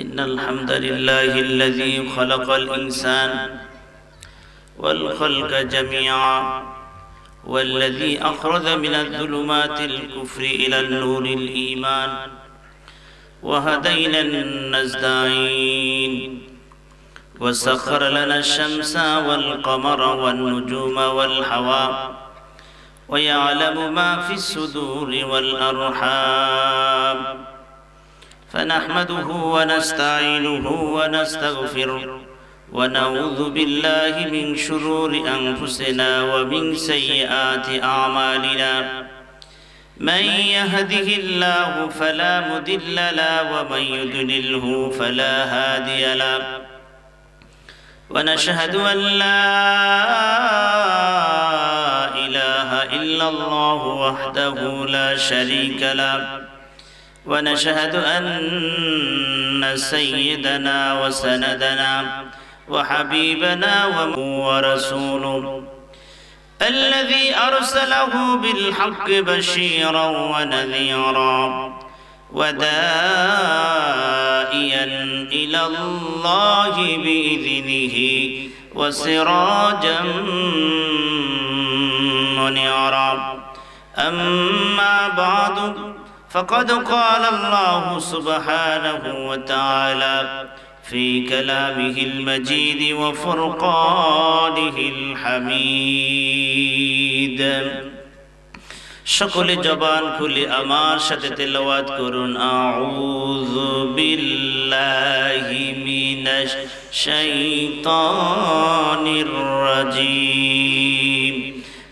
إن الحمد لله الذي خلق الإنسان والخلق جميعا والذي أخرج من الظلمات الكفر إلى النور الإيمان وهدينا النزدعين وسخر لنا الشمس والقمر والنجوم والحواء ويعلم ما في الصدور والأرحام فنحمده ونستعينه ونستغفره ونعوذ بالله من شرور أنفسنا ومن سيئات أعمالنا من يهده الله فلا مدل له ومن يدلله فلا هادي له ونشهد أن لا إله إلا الله وحده لا شريك له ونشهد أن سيدنا وسندنا وحبيبنا ورسوله الذي أرسله بالحق بشيرا ونذيرا ودائيا إلى الله بإذنه وسراجا منيرا أما بعد فقد قال الله سبحانه وتعالى في كلامه المجيد وفرقانه الحميد شكل جبان كل أمار شتت تلوات كرون أعوذ بالله من الشيطان الرجيم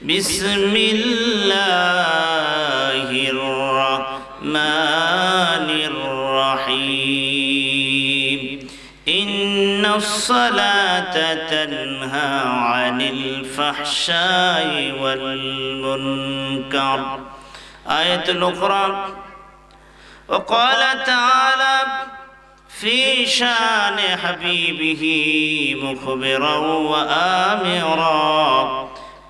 بسم الله الرحمن الرحمن الرحيم إن الصلاة تنهى عن الفحشاء والمنكر آية أخرى وقال تعالى في شان حبيبه مخبرا وآمرا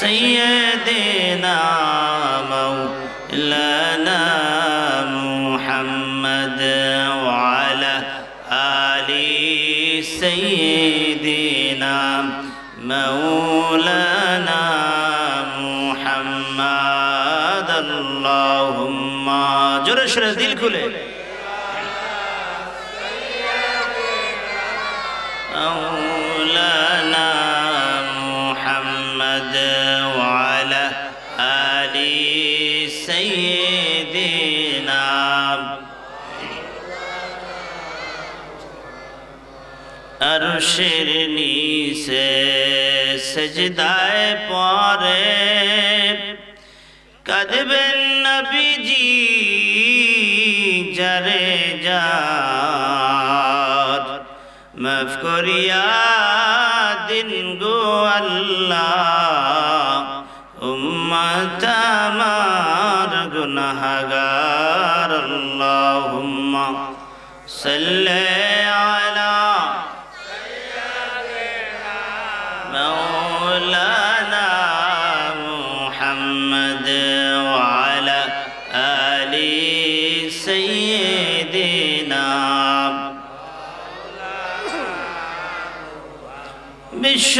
سيدنا مولانا محمد وعلى آل سيدنا مولانا محمد اللهم جرش دل كله আরশের নিচে সজদায় পরে কাঁদবেন নবীজি জরে যার মাফ করিয়া দিন গো আল্লাহ উম্মত আমার গুনাহগার আল্লাহুম্মা সাল্লি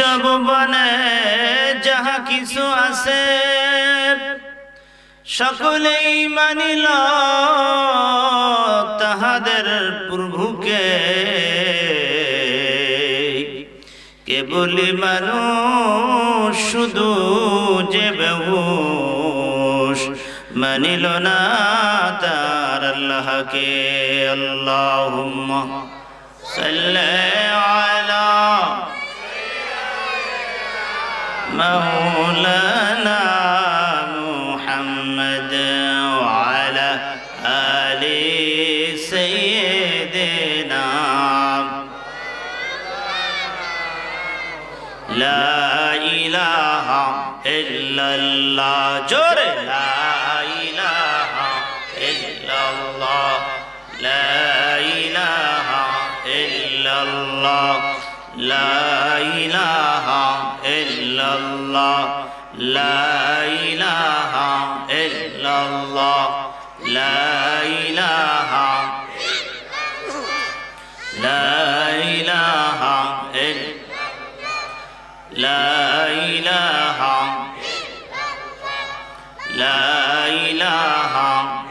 সব বনে যাহা কিছু আছে সকলেই মানিল তাহাদের প্রভুকে কেবলি মানু শুধু যে বেহুশ মানিল না তার আল্লাহকে আল্লাহ সাল্লাহ مولانا محمد وعلى آل سيدنا لا إله إلا الله جر لا إله إلا الله لا إله إلا الله لا إله إلا الله الله لا إله إلا الله لا إله لا إله إلا لا إله لا إله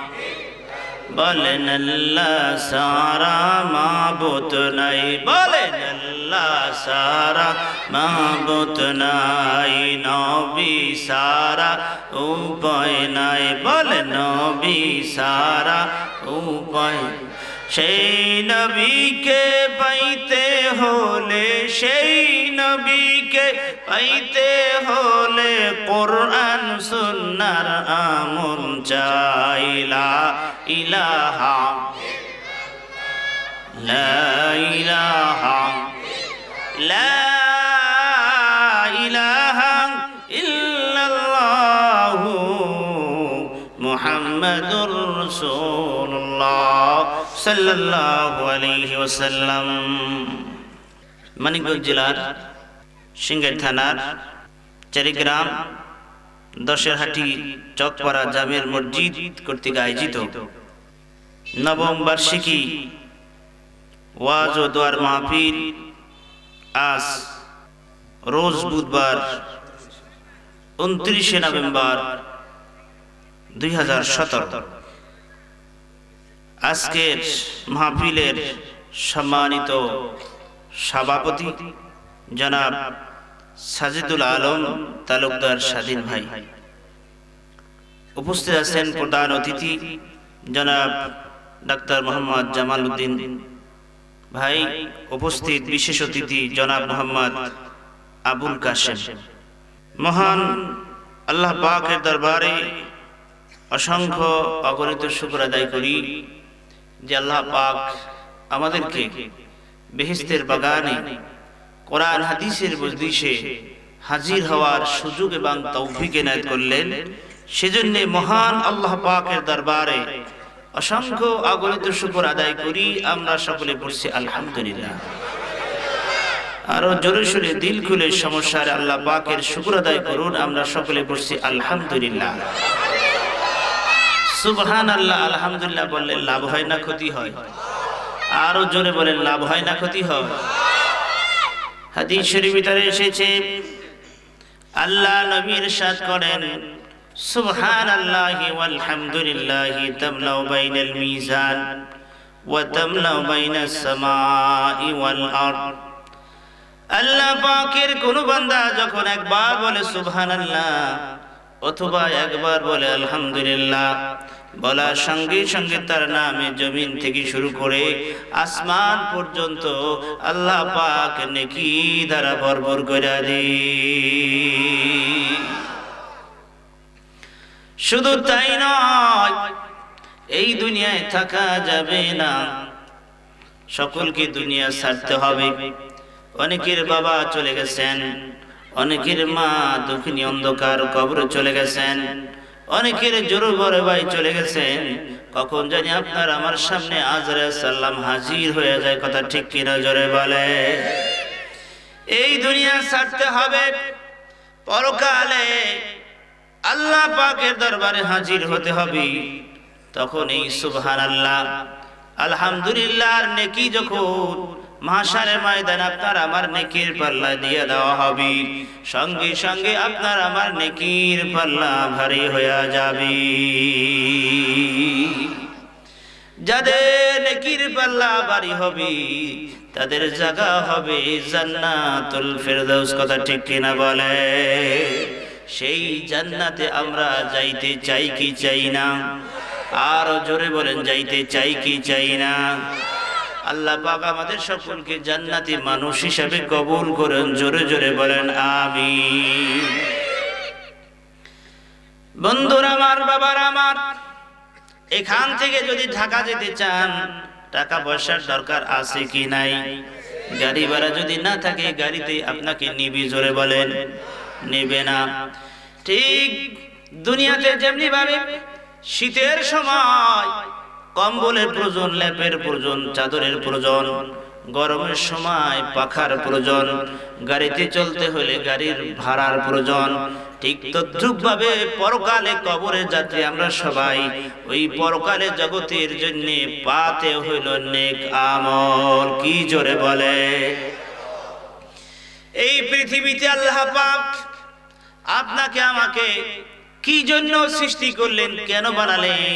বলেন আল্লাহ সারা মাবুত নাই বলেন আল্লাহ সারা মাবুত নাই নবী সারা উপায় নাই বলেন নবী সারা উপায় সেই নবীকে পাইতে হলে সেই নবীকে পাইতে হলে কোরআন সুন্নার আমন চাইলা ইলাহা লা ইলাহা লা মানিকগঞ্জ জেলার সিঙ্গাই থানার চারিগ্রাম দশের হাটি চকপাড়া জামের মসজিদ কর্তৃক আয়োজিত নবম বার্ষিকী ওয়াজ ও দোয়ার মাহফিল আজ রোজ বুধবার উনত্রিশে নভেম্বর দুই হাজার সতেরো আজকের মাহফিলের সম্মানিত সভাপতি জনাব সাজিদুল আলম তালুকদার স্বাধীন ভাই উপস্থিত আছেন প্রধান অতিথি জনাব ডাক্তার মোহাম্মদ জামাল উদ্দিন ভাই উপস্থিত বিশেষ অতিথি জনাব মোহাম্মদ আবুল কাশেম মহান আল্লাহ পাকের দরবারে অসংখ্য অগণিত শুক্র আদায় করি যে আল্লাহ পাক আমাদেরকে বেহেস্তের বাগানে কোরআন হাদিসের বদিশে হাজির হওয়ার সুযোগ এবং তৌফিক এনায়ত করলেন সেজন্য মহান আল্লাহ পাকের দরবারে অসংখ্য আগলিত শুকর আদায় করি আমরা সকলে পড়ছি আলহামদুলিল্লাহ আরো জোরে সুরে দিল খুলে সমস্যার আল্লাহ পাকের শুকর আদায় করুন আমরা সকলে পড়ছি আলহামদুলিল্লাহ সুবহান আল্লাহ আলহামদুলিল্লাহ বললে লাভ হয় না ক্ষতি হয় আরো জোরে বলেন লাভ হয় না ক্ষতি হয় হাদিস শরীফ ভিতরে এসেছে আল্লাহ নবীর ইরশাদ করেন সুবহান আল্লাহি ওয়াল হামদুলিল্লাহি তামলাউ বাইনাল মিজান ওয়া তামলাউ বাইনাস সামাই ওয়াল আরদ আল্লাহ পাকের কোন বান্দা যখন একবার বলে সুবহানাল্লাহ অথবা একবার বলে আলহামদুলিল্লাহ বলার সঙ্গে সঙ্গে তার নামে জমিন থেকে শুরু করে আসমান পর্যন্ত আল্লাহ পাক নেকি দ্বারা ভরভর করে দি শুধু তাই নয় এই দুনিয়ায় থাকা যাবে না সকলকে দুনিয়া ছাড়তে হবে অনেকের বাবা চলে গেছেন অনেকের মা দুঃখিনী অন্ধকার কবর চলে গেছেন অনেকের জোর ঘরে ভাই চলে গেছেন কখন জানি আপনার আমার সামনে আজরে সাল্লাম হাজির হয়ে যায় কথা ঠিক কিনা জোরে বলে এই দুনিয়া ছাড়তে হবে পরকালে আল্লাহ পাকের দরবারে হাজির হতে হবে তখন এই সুবহান আল্লাহ আলহামদুলিল্লাহ নেকি যখন মাসারে ময়দান আপনার আমার নেকির পাল্লা দিয়ে দেওয়া হবে সঙ্গে সঙ্গে আপনার আমার নেকির পাল্লা ভারী হইয়া যাবে যাদের নেকির পাল্লা ভারী হবে তাদের জায়গা হবে জান্নাতুল ফেরদৌস কথা ঠিক কিনা বলে সেই জান্নাতে আমরা যাইতে চাই কি চাই না আর জোরে বলেন যাইতে চাই কি চাই না আল্লাহ পাক আমাদের সকলকে জান্নাতি মানুষ হিসাবে কবুল করেন জোরে জোরে বলেন আমি বন্ধুরা আমার বাবার আমার এখান থেকে যদি ঢাকা যেতে চান টাকা পয়সার দরকার আছে কি নাই গাড়ি ভাড়া যদি না থাকে গাড়িতে আপনাকে নিবি জোরে বলেন নেবে না ঠিক দুনিয়াতে যেমনি ভাবে শীতের সময় কম্বলের প্রয়োজন ল্যাপের প্রয়োজন চাদরের প্রয়োজন গরমের সময় পাখার প্রয়োজন গাড়িতে চলতে হলে গাড়ির ভাড়ার প্রয়োজন ঠিক তদ্রুপভাবে পরকালে কবরে যাতে আমরা সবাই ওই পরকালে জগতের জন্য পাতে হইল নেক আমল কি জোরে বলে এই পৃথিবীতে আল্লাহ পাক আপনাকে আমাকে কি জন্য সৃষ্টি করলেন কেন বানালেন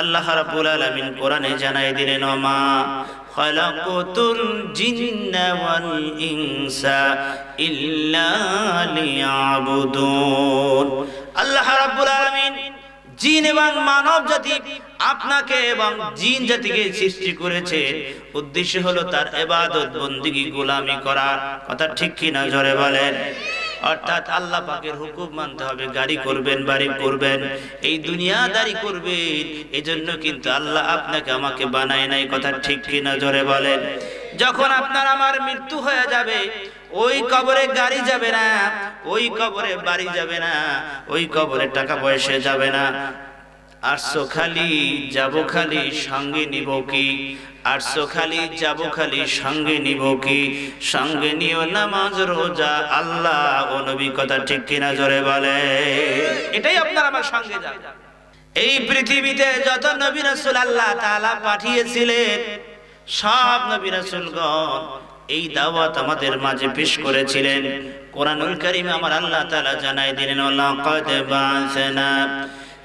আল্লাহ রাব্বুল আলামিন কোরআনে জানাই দিলেন মা খালাকাতুল জিন্না ওয়াল ইনসা ইল্লা লিয়াবুদুন আল্লাহ রাব্বুল আলামিন জিন এবং মানব জাতি আপনাকে এবং জিন জাতিকে সৃষ্টি করেছে উদ্দেশ্য হলো তার এবাদত বন্দিগি গোলামি করা কথা ঠিক কিনা জোরে বলেন অর্থাৎ আল্লাহ পাকের হুকুম মানতে হবে গাড়ি করবেন বাড়ি করবেন এই দুনিয়াদারি করবেন এজন্য কিন্তু আল্লাহ আপনাকে আমাকে বানায় নাই কথা ঠিক কিনা জোরে বলেন যখন আপনার আমার মৃত্যু হয়ে যাবে ওই কবরে গাড়ি যাবে না ওই কবরে বাড়ি যাবে না ওই কবরে টাকা পয়সা যাবে না আসছো খালি যাব খালি সঙ্গে নিব কি আসছো খালি যাব খালি সঙ্গে নিব কি সঙ্গে নিও নামাজ রোজা আল্লাহ ও নবী কথা ঠিক কিনা জোরে বলে এটাই আপনার আমার সঙ্গে যান এই পৃথিবীতে যত নবী রাসূল আল্লাহ তাআলা পাঠিয়েছিলেন সব নবী রাসূলগণ এই দাওয়াত আমাদের মাঝে পেশ করেছিলেন কোরআনুল কারীমে আমার আল্লাহ তাআলা জানাই দিলেন লাকাদ বা'সনা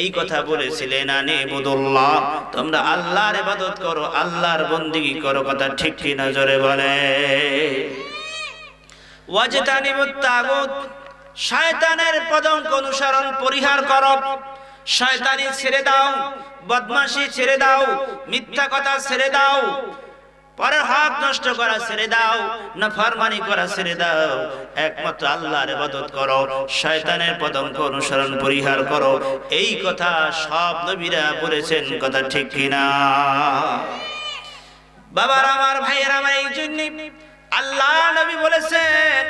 এই কথা বলেছিলেন তোমরা আল্লাহর ইবাদত করো আল্লাহর বন্দিগি করো কথা ঠিক কি নজরে বলে শয়তানের পদঙ্ক অনুসরণ পরিহার করো শয়তানি ছেড়ে দাও বদমাশি ছেড়ে দাও মিথ্যা কথা ছেড়ে দাও পরের হক নষ্ট করা ছেড়ে দাও না ফরমানি করা ছেড়ে দাও একমাত্র আল্লাহর ইবাদত করো শয়তানের পদঙ্ক অনুসরণ পরিহার করো এই কথা সব নবীরা বলেছেন কথা ঠিক কিনা বাবার আমার ভাইয়ের আমার এই জন্য আল্লাহ নবী বলেছেন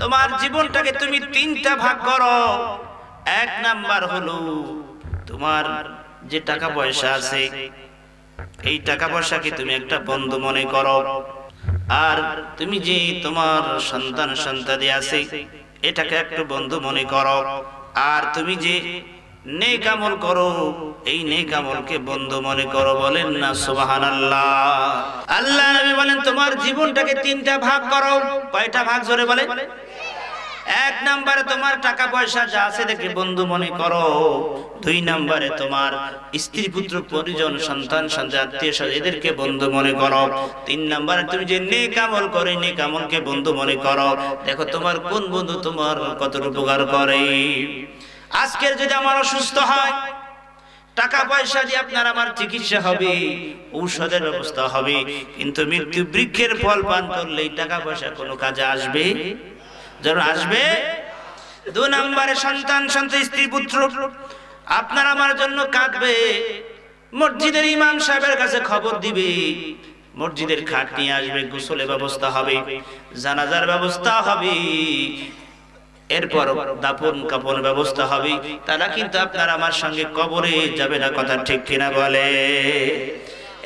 তোমার জীবনটাকে তুমি তিনটা ভাগ করো এক নাম্বার হলো তোমার যে টাকা পয়সা আছে এই টাকা পয়সাকে তুমি একটা বন্ধু মনে করো আর তুমি যে তোমার সন্তান সন্তানি আছে এটাকে একটা বন্ধু মনে করো আর তুমি যে নেক করো এই নেক বন্ধু মনে করো বলেন না সুবহানাল্লাহ আল্লাহ নবী বলেন তোমার জীবনটাকে তিনটা ভাগ করো কয়টা ভাগ ধরে বলে এক নাম্বারে তোমার টাকা পয়সা যা আছে দেখে বন্ধু মনে করো দুই নাম্বারে তোমার স্ত্রী পুত্র পরিজন সন্তান সন্তান আত্মীয় এদেরকে বন্ধু মনে করো তিন নাম্বারে তুমি যে নে কামল করে নে কামলকে বন্ধু মনে করো দেখো তোমার কোন বন্ধু তোমার কত উপকার করে আজকের যদি আমার অসুস্থ হয় টাকা পয়সা দিয়ে আপনার আমার চিকিৎসা হবে ঔষধের ব্যবস্থা হবে কিন্তু মৃত্যু বৃক্ষের ফল পান করলে টাকা পয়সা কোনো কাজে আসবে যেন আসবে দু নম্বরে সন্তান সন্তান স্ত্রী পুত্র আপনার আমার জন্য কাঁদবে মসজিদের ইমাম সাহেবের কাছে খবর দিবে মসজিদের খাট নিয়ে আসবে গোসলের ব্যবস্থা হবে জানাজার ব্যবস্থা হবে এরপর দাপন কাপন ব্যবস্থা হবে তারা কিন্তু আপনার আমার সঙ্গে কবরে যাবে না কথা ঠিক কিনা বলে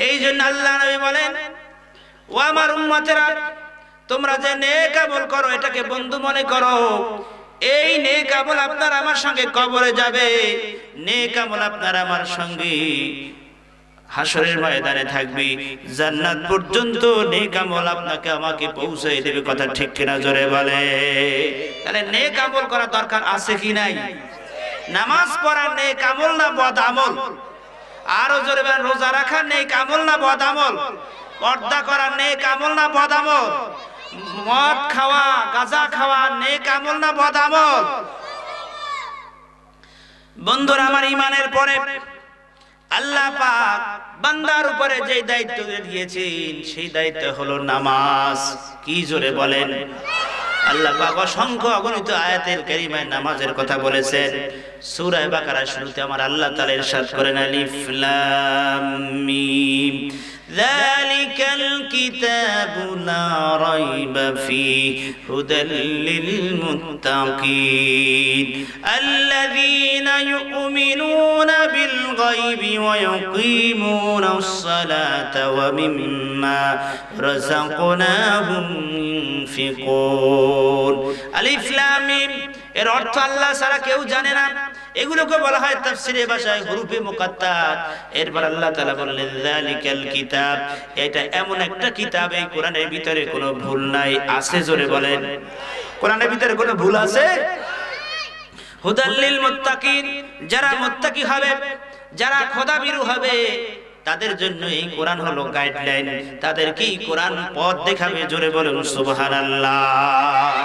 এই জন্য আল্লাহ নবী বলেন ও আমার উম্মতেরা তোমরা যে নেক আমল করো এটাকে বন্ধু মনে করো এই নেক আমল আপনার আমার সঙ্গে কবরে যাবে নেক আমল আপনার আমার সঙ্গে হাসরের ময়দানে থাকবে জান্নাত পর্যন্ত নেক আমল আপনাকে আমাকে পৌঁছে দেবে কথা ঠিক কিনা জোরে বলে তাহলে নেক আমল করা দরকার আছে কি নাই নামাজ পড়া নেক আমল না বদ আমল আরো জোরে বলে রোজা রাখা নেক আমল না বদ আমল পর্দা করা নেক আমল না বদ আমল মদ খাওয়া গাজা খাওয়া নেক আমল না বদ আমল বন্ধুরা আমার ইমানের পরে আল্লাহ পাক বান্দার উপরে যে দায়িত্ব দিয়েছেন সেই দায়িত্ব হলো নামাজ কি জোরে বলেন আল্লাহ পাক অসংখ্য অগণিত আয়াতের কারিমায় নামাজের কথা বলেছেন সূরা বাকারা শুরুতে আমার আল্লাহ তাআলা ইরশাদ করেন আলিফ লাম মিম যালিকাল কিতাবু লা রাইবা ফিহি হুদাল লিল মুত্তাকিন আল্লাযীনা ইউমিনুনা বিল গায়বি ওয়া ইয়াকিমুনা আস-সালাতা ওয়া মিম্মা রাযাকনাহুম ইউনফিকুন আলিফ লাম মিম এর অর্থ আল্লাহ ছাড়া কেউ জানে না এগুলোকে বলা হয় তাফসিরে ভাষায় হুরুফে মুকাত্তাত এরপর আল্লাহ তাআলা বললেন যালিকাল কিতাব এটা এমন একটা কিতাব এই কোরআনের ভিতরে কোনো ভুল নাই আছে জোরে বলেন কোরআনের ভিতরে কোনো ভুল আছে লিল মুত্তাকিন যারা মুত্তাকি হবে যারা খোদাবিরু হবে তাদের জন্য এই কোরআন হলো গাইডলাইন তাদের কি কোরআন পথ দেখাবে জোরে বলুন সুবহানাল্লাহ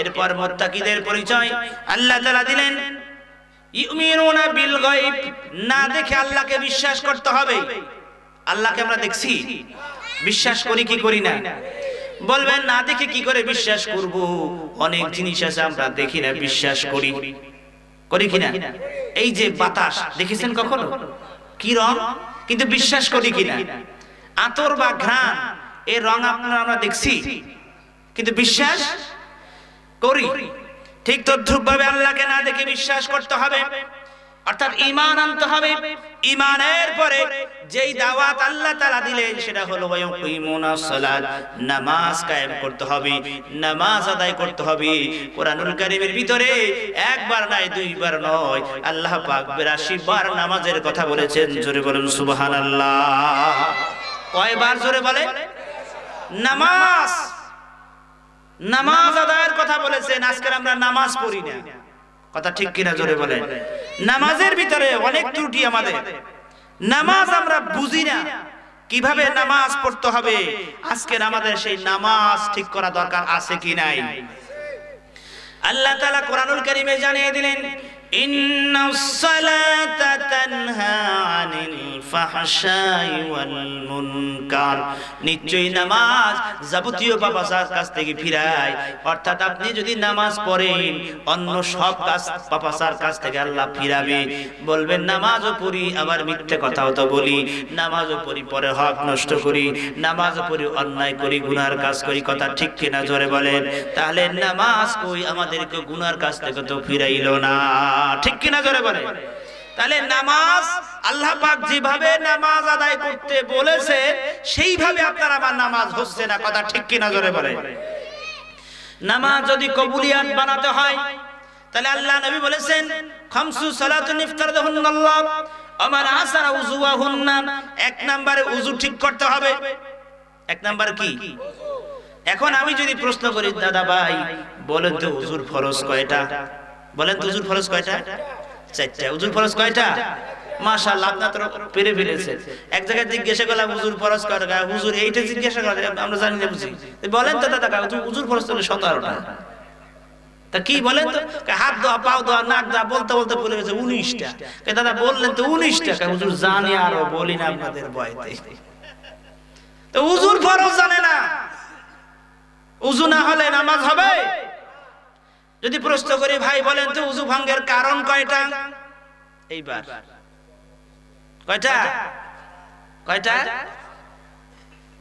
এরপর মুত্তাকিদের পরিচয় আল্লাহ তাআলা দিলেন ইউমিনুনা বিল গায়ব না দেখে আল্লাহকে বিশ্বাস করতে হবে আল্লাহকে আমরা দেখছি বিশ্বাস করি কি করি না বলবেন না দেখে কি করে বিশ্বাস করব অনেক জিনিস আছে আমরা দেখি না বিশ্বাস করি করি কিনা এই যে বাতাস দেখেছেন কখনো কি রং কিন্তু বিশ্বাস করি কিনা আতর বা ঘ্রাণ এর রং আপনারা আমরা দেখছি কিন্তু বিশ্বাস করি ঠিক ভাবে আল্লাহকে না দেখে বিশ্বাস করতে হবে অর্থাৎ ইমান আনতে হবে ইমানের পরে যেই দাওয়াত আল্লাহ তালা দিলেন সেটা হলো সালাত নামাজ কায়েম করতে হবে নামাজ আদায় করতে হবে কোরআনুল কারীমের ভিতরে একবার নয় দুইবার নয় আল্লাহ পাক 82 বার নামাজের কথা বলেছেন জোরে বলেন বলুন আল্লাহ কয়বার জোরে বলে নামাজ নামাজ আদায়ের কথা বলেছেন আজকের আমরা নামাজ পড়ি না কথা ঠিক কিনা জোরে বলেন নামাজের ভিতরে অনেক ত্রুটি আমাদের নামাজ আমরা বুঝি না কিভাবে নামাজ পড়তে হবে আজকের আমাদের সেই নামাজ ঠিক করা দরকার আছে কি নাই আল্লাহ তাআলা কোরআনুল কারীমে জানিয়ে দিলেন নামাজ যাবতীয় কাছ থেকে ফিরায় অর্থাৎ আপনি যদি নামাজ পড়েন অন্য সব কাজ কাছ থেকে আল্লাহ ফিরাবে বলবেন নামাজও পড়ি আবার মিথ্যে কথাও তো বলি নামাজও পড়ি পরে হক নষ্ট করি নামাজও পড়ি অন্যায় করি গুনার কাজ করি কথা ঠিক কিনা জোরে বলেন তাহলে নামাজ কই আমাদেরকে গুনার কাছ থেকে তো ফিরাইল না ঠিক কিনা জোরে বলে তাহলে নামাজ আল্লাহ পাক যেভাবে নামাজ আদায় করতে বলেছে সেইভাবে আপনার আমার নামাজ হচ্ছে না কথা ঠিক কিনা জোরে বলে নামাজ যদি কবুলিয়াত বানাতে হয় তাহলে আল্লাহ নবী বলেছেন খামসু সালাতুন আল্লাহ আমার আসারা না এক নম্বরে উযু ঠিক করতে হবে এক নাম্বার কি এখন আমি যদি প্রশ্ন করি দাদা ভাই বলেন তো উযুর ফরজ কয়টা বলেন তো উজুর ফরজ কয়টা চারটা উজুর ফরজ কয়টা পেরে এক জায়গায় হুজুর হুজুর এইটা আমরা বুঝি বলেন হুজুর তা কি বলেন তো হাত পাও নাক বলতে বলতে উনিশটা দাদা বললেন তো উনিশটা হুজুর জানে আরো বলি না আপনাদের বয়তে তো হুজুর ফরজ জানে না উজু না হলে নামাজ হবে যদি প্রশ্ন করি ভাই বলেন তো উজু ভঙ্গের কারণ কয়টা এইবার কয়টা কয়টা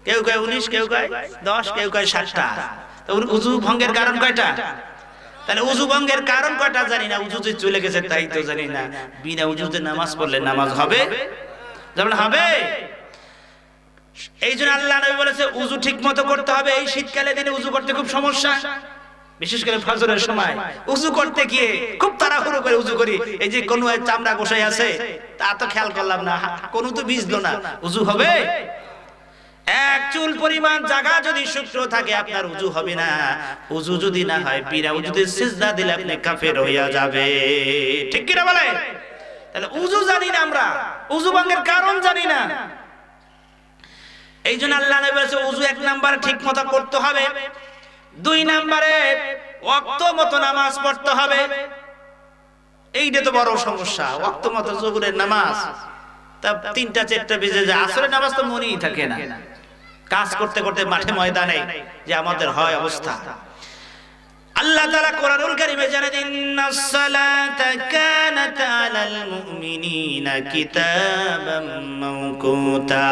কেউ কয় উনিশ কেউ কয় দশ কেউ কয় ষাটটা উজু ভঙ্গের কারণ কয়টা তাহলে উজু ভঙ্গের কারণ কয়টা জানি না উজুতে চলে গেছে তাই তো জানি না বিনা উজুতে নামাজ পড়লে নামাজ হবে যেমন হবে এই জন্য আল্লাহ নবী বলেছে উজু ঠিক মতো করতে হবে এই শীতকালে দিনে উজু করতে খুব সমস্যা বিশেষ করে ফজরের সময় উজু করতে গিয়ে খুব তাড়াহুড়ো করে উজু করি এই যে কোনো চামড়া বসে আছে তা তো খেয়াল করলাম না কোনো তো বিজলো না উজু হবে এক চুল পরিমাণ জায়গা যদি শুক্র থাকে আপনার উজু হবে না উজু যদি না হয় পীরা উজুদের সিজদা দিলে আপনি কাফের হইয়া যাবে ঠিক কিনা বলে তাহলে উজু জানি না আমরা উজু ভাঙের কারণ জানি না এই জন্য আল্লাহ নবী বলেছে উজু এক নাম্বার ঠিক মতো করতে হবে দুই নাম্বারে অক্ত মতো নামাজ পড়তে হবে এইটা তো বড় সমস্যা অক্ত মতো জহুরের নামাজ তা তিনটা চারটা বেজে যায় আসলে নামাজ তো মনেই থাকে না কাজ করতে করতে মাঠে ময়দানে যে আমাদের হয় অবস্থা আল্লাহ তাআলা কোরআনুল কারীমে জানান ইন্নাস সালাতা কানাত আলাল মুমিনিনা কিতাবাম মাওকুতা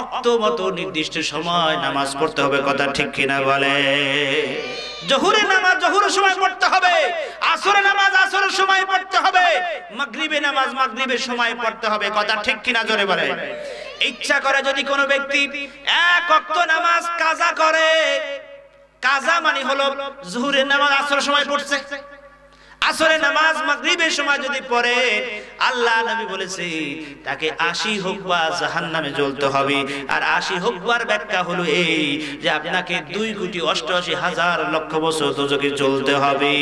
অক্ত নির্দিষ্ট সময় নামাজ পড়তে হবে কথা ঠিক কিনা বলে জহুরের নামাজ পড়তে হবে নামাজ আসরের সময় পড়তে হবে নামাজ মাগরিবের সময় পড়তে হবে কথা ঠিক বলে ইচ্ছা করে যদি কোনো ব্যক্তি এক অক্ত নামাজ কাজা করে কাজা মানে হলো জহুরের নামাজ আসরের সময় পড়ছে আসরে নামাজ মাগরিবের সময় যদি পড়ে আল্লাহ নবী বলেছে তাকে আশি হোকবা জাহান নামে জ্বলতে হবে আর আশি হোকবার ব্যাখ্যা হলো এই যে আপনাকে দুই কোটি অষ্টআশি হাজার লক্ষ বছর দুজকে চলতে হবে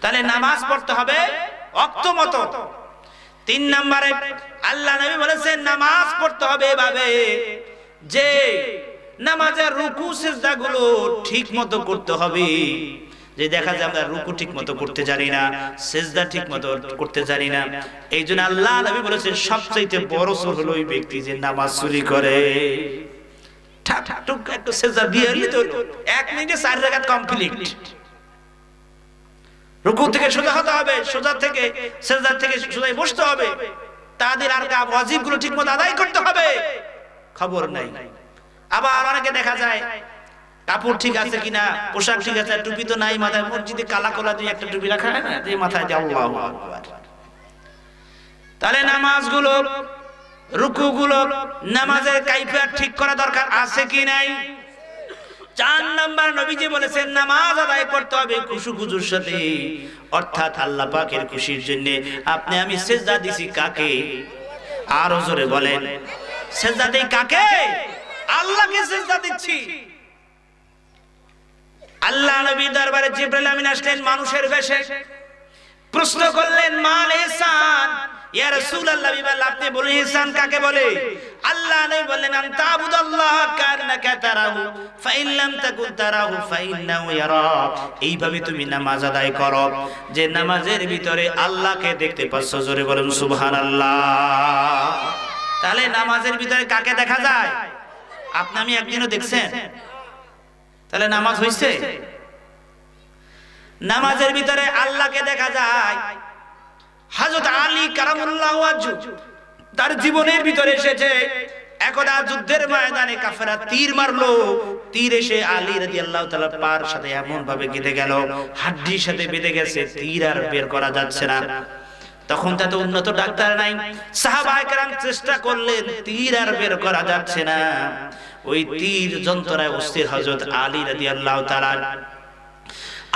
তাহলে নামাজ পড়তে হবে অক্ত তিন নম্বরে আল্লাহ নবী বলেছেন নামাজ পড়তে হবে এভাবে যে নামাজের রুকু গুলো ঠিক মতো করতে হবে যে দেখা যায় আমরা রুকু ঠিক মতো করতে জানি না সেজদা ঠিক মতো করতে জানি না এই জন্য আল্লাহ নবী বলেছেন সবচাইতে বড় সর হলো ওই ব্যক্তি যে নামাজ চুরি করে থেকে বসতে হবে তাদের আর আদায় করতে হবে খবর আবার অনেকে দেখা যায় কাপড় ঠিক আছে কিনা পোশাক ঠিক আছে টুপি তো নাই মাথায় মসজিদে কালা কলা দিয়ে একটা টুপি রাখা হয় না মাথায় যাও তাহলে নামাজ গুলো রুকু গুলো নামাজের কাইফিয়ার ঠিক করা দরকার আছে কি নাই চার নাম্বার নবীজি বলেছেন নামাজ আদায় করতে হবে খুশু খুজুর সাথে অর্থাৎ আল্লাহ পাকের খুশির জন্য আপনি আমি সেজদা দিছি কাকে আরো জোরে বলেন সেজদা দেই কাকে আল্লাহকে সেজদা দিচ্ছি আল্লাহ নবী দরবারে জিব্রাইল আমিন আসলেন মানুষের বেশে প্রশ্ন করলেন মাল ইহসান ইয়া রাসূলুল্লাহ বিবাল আপনি বলেন ইহসান কাকে বলে আল্লাহ নবী বললেন আন তাবুদাল্লাহ কারনাকা তারাহু ফা ইন লাম তাকুন তারাহু ফা ফাইন্নাহু ইয়ারাক এইভাবে তুমি নামাজ আদায় করো যে নামাজের ভিতরে আল্লাহকে দেখতে পাচ্ছ জোরে বলেন সুবহানাল্লাহ তাহলে নামাজের ভিতরে কাকে দেখা যায় আপনি আমি একদিনও দেখছেন তাহলে নামাজ হয়েছে নামাজের ভিতরে আল্লাহকে দেখা যায় হাজত আলী কারামুল্লাহ তার জীবনের ভিতরে এসেছে একদা যুদ্ধের ময়দানে কাফেরা তীর মারলো তীর এসে আলী রাদিয়াল্লাহু তাআলা পার সাথে এমন ভাবে কেঁদে গেল হাড্ডির সাথে বেঁধে গেছে তীর আর বের করা যাচ্ছে না তখন তাতে উন্নত ডাক্তার নাই সাহাবাহাম চেষ্টা করলেন তীর আর বের করা যাচ্ছে না ওই তীর যন্ত্রণায় অস্থির হজরত আলী রাজি আল্লাহ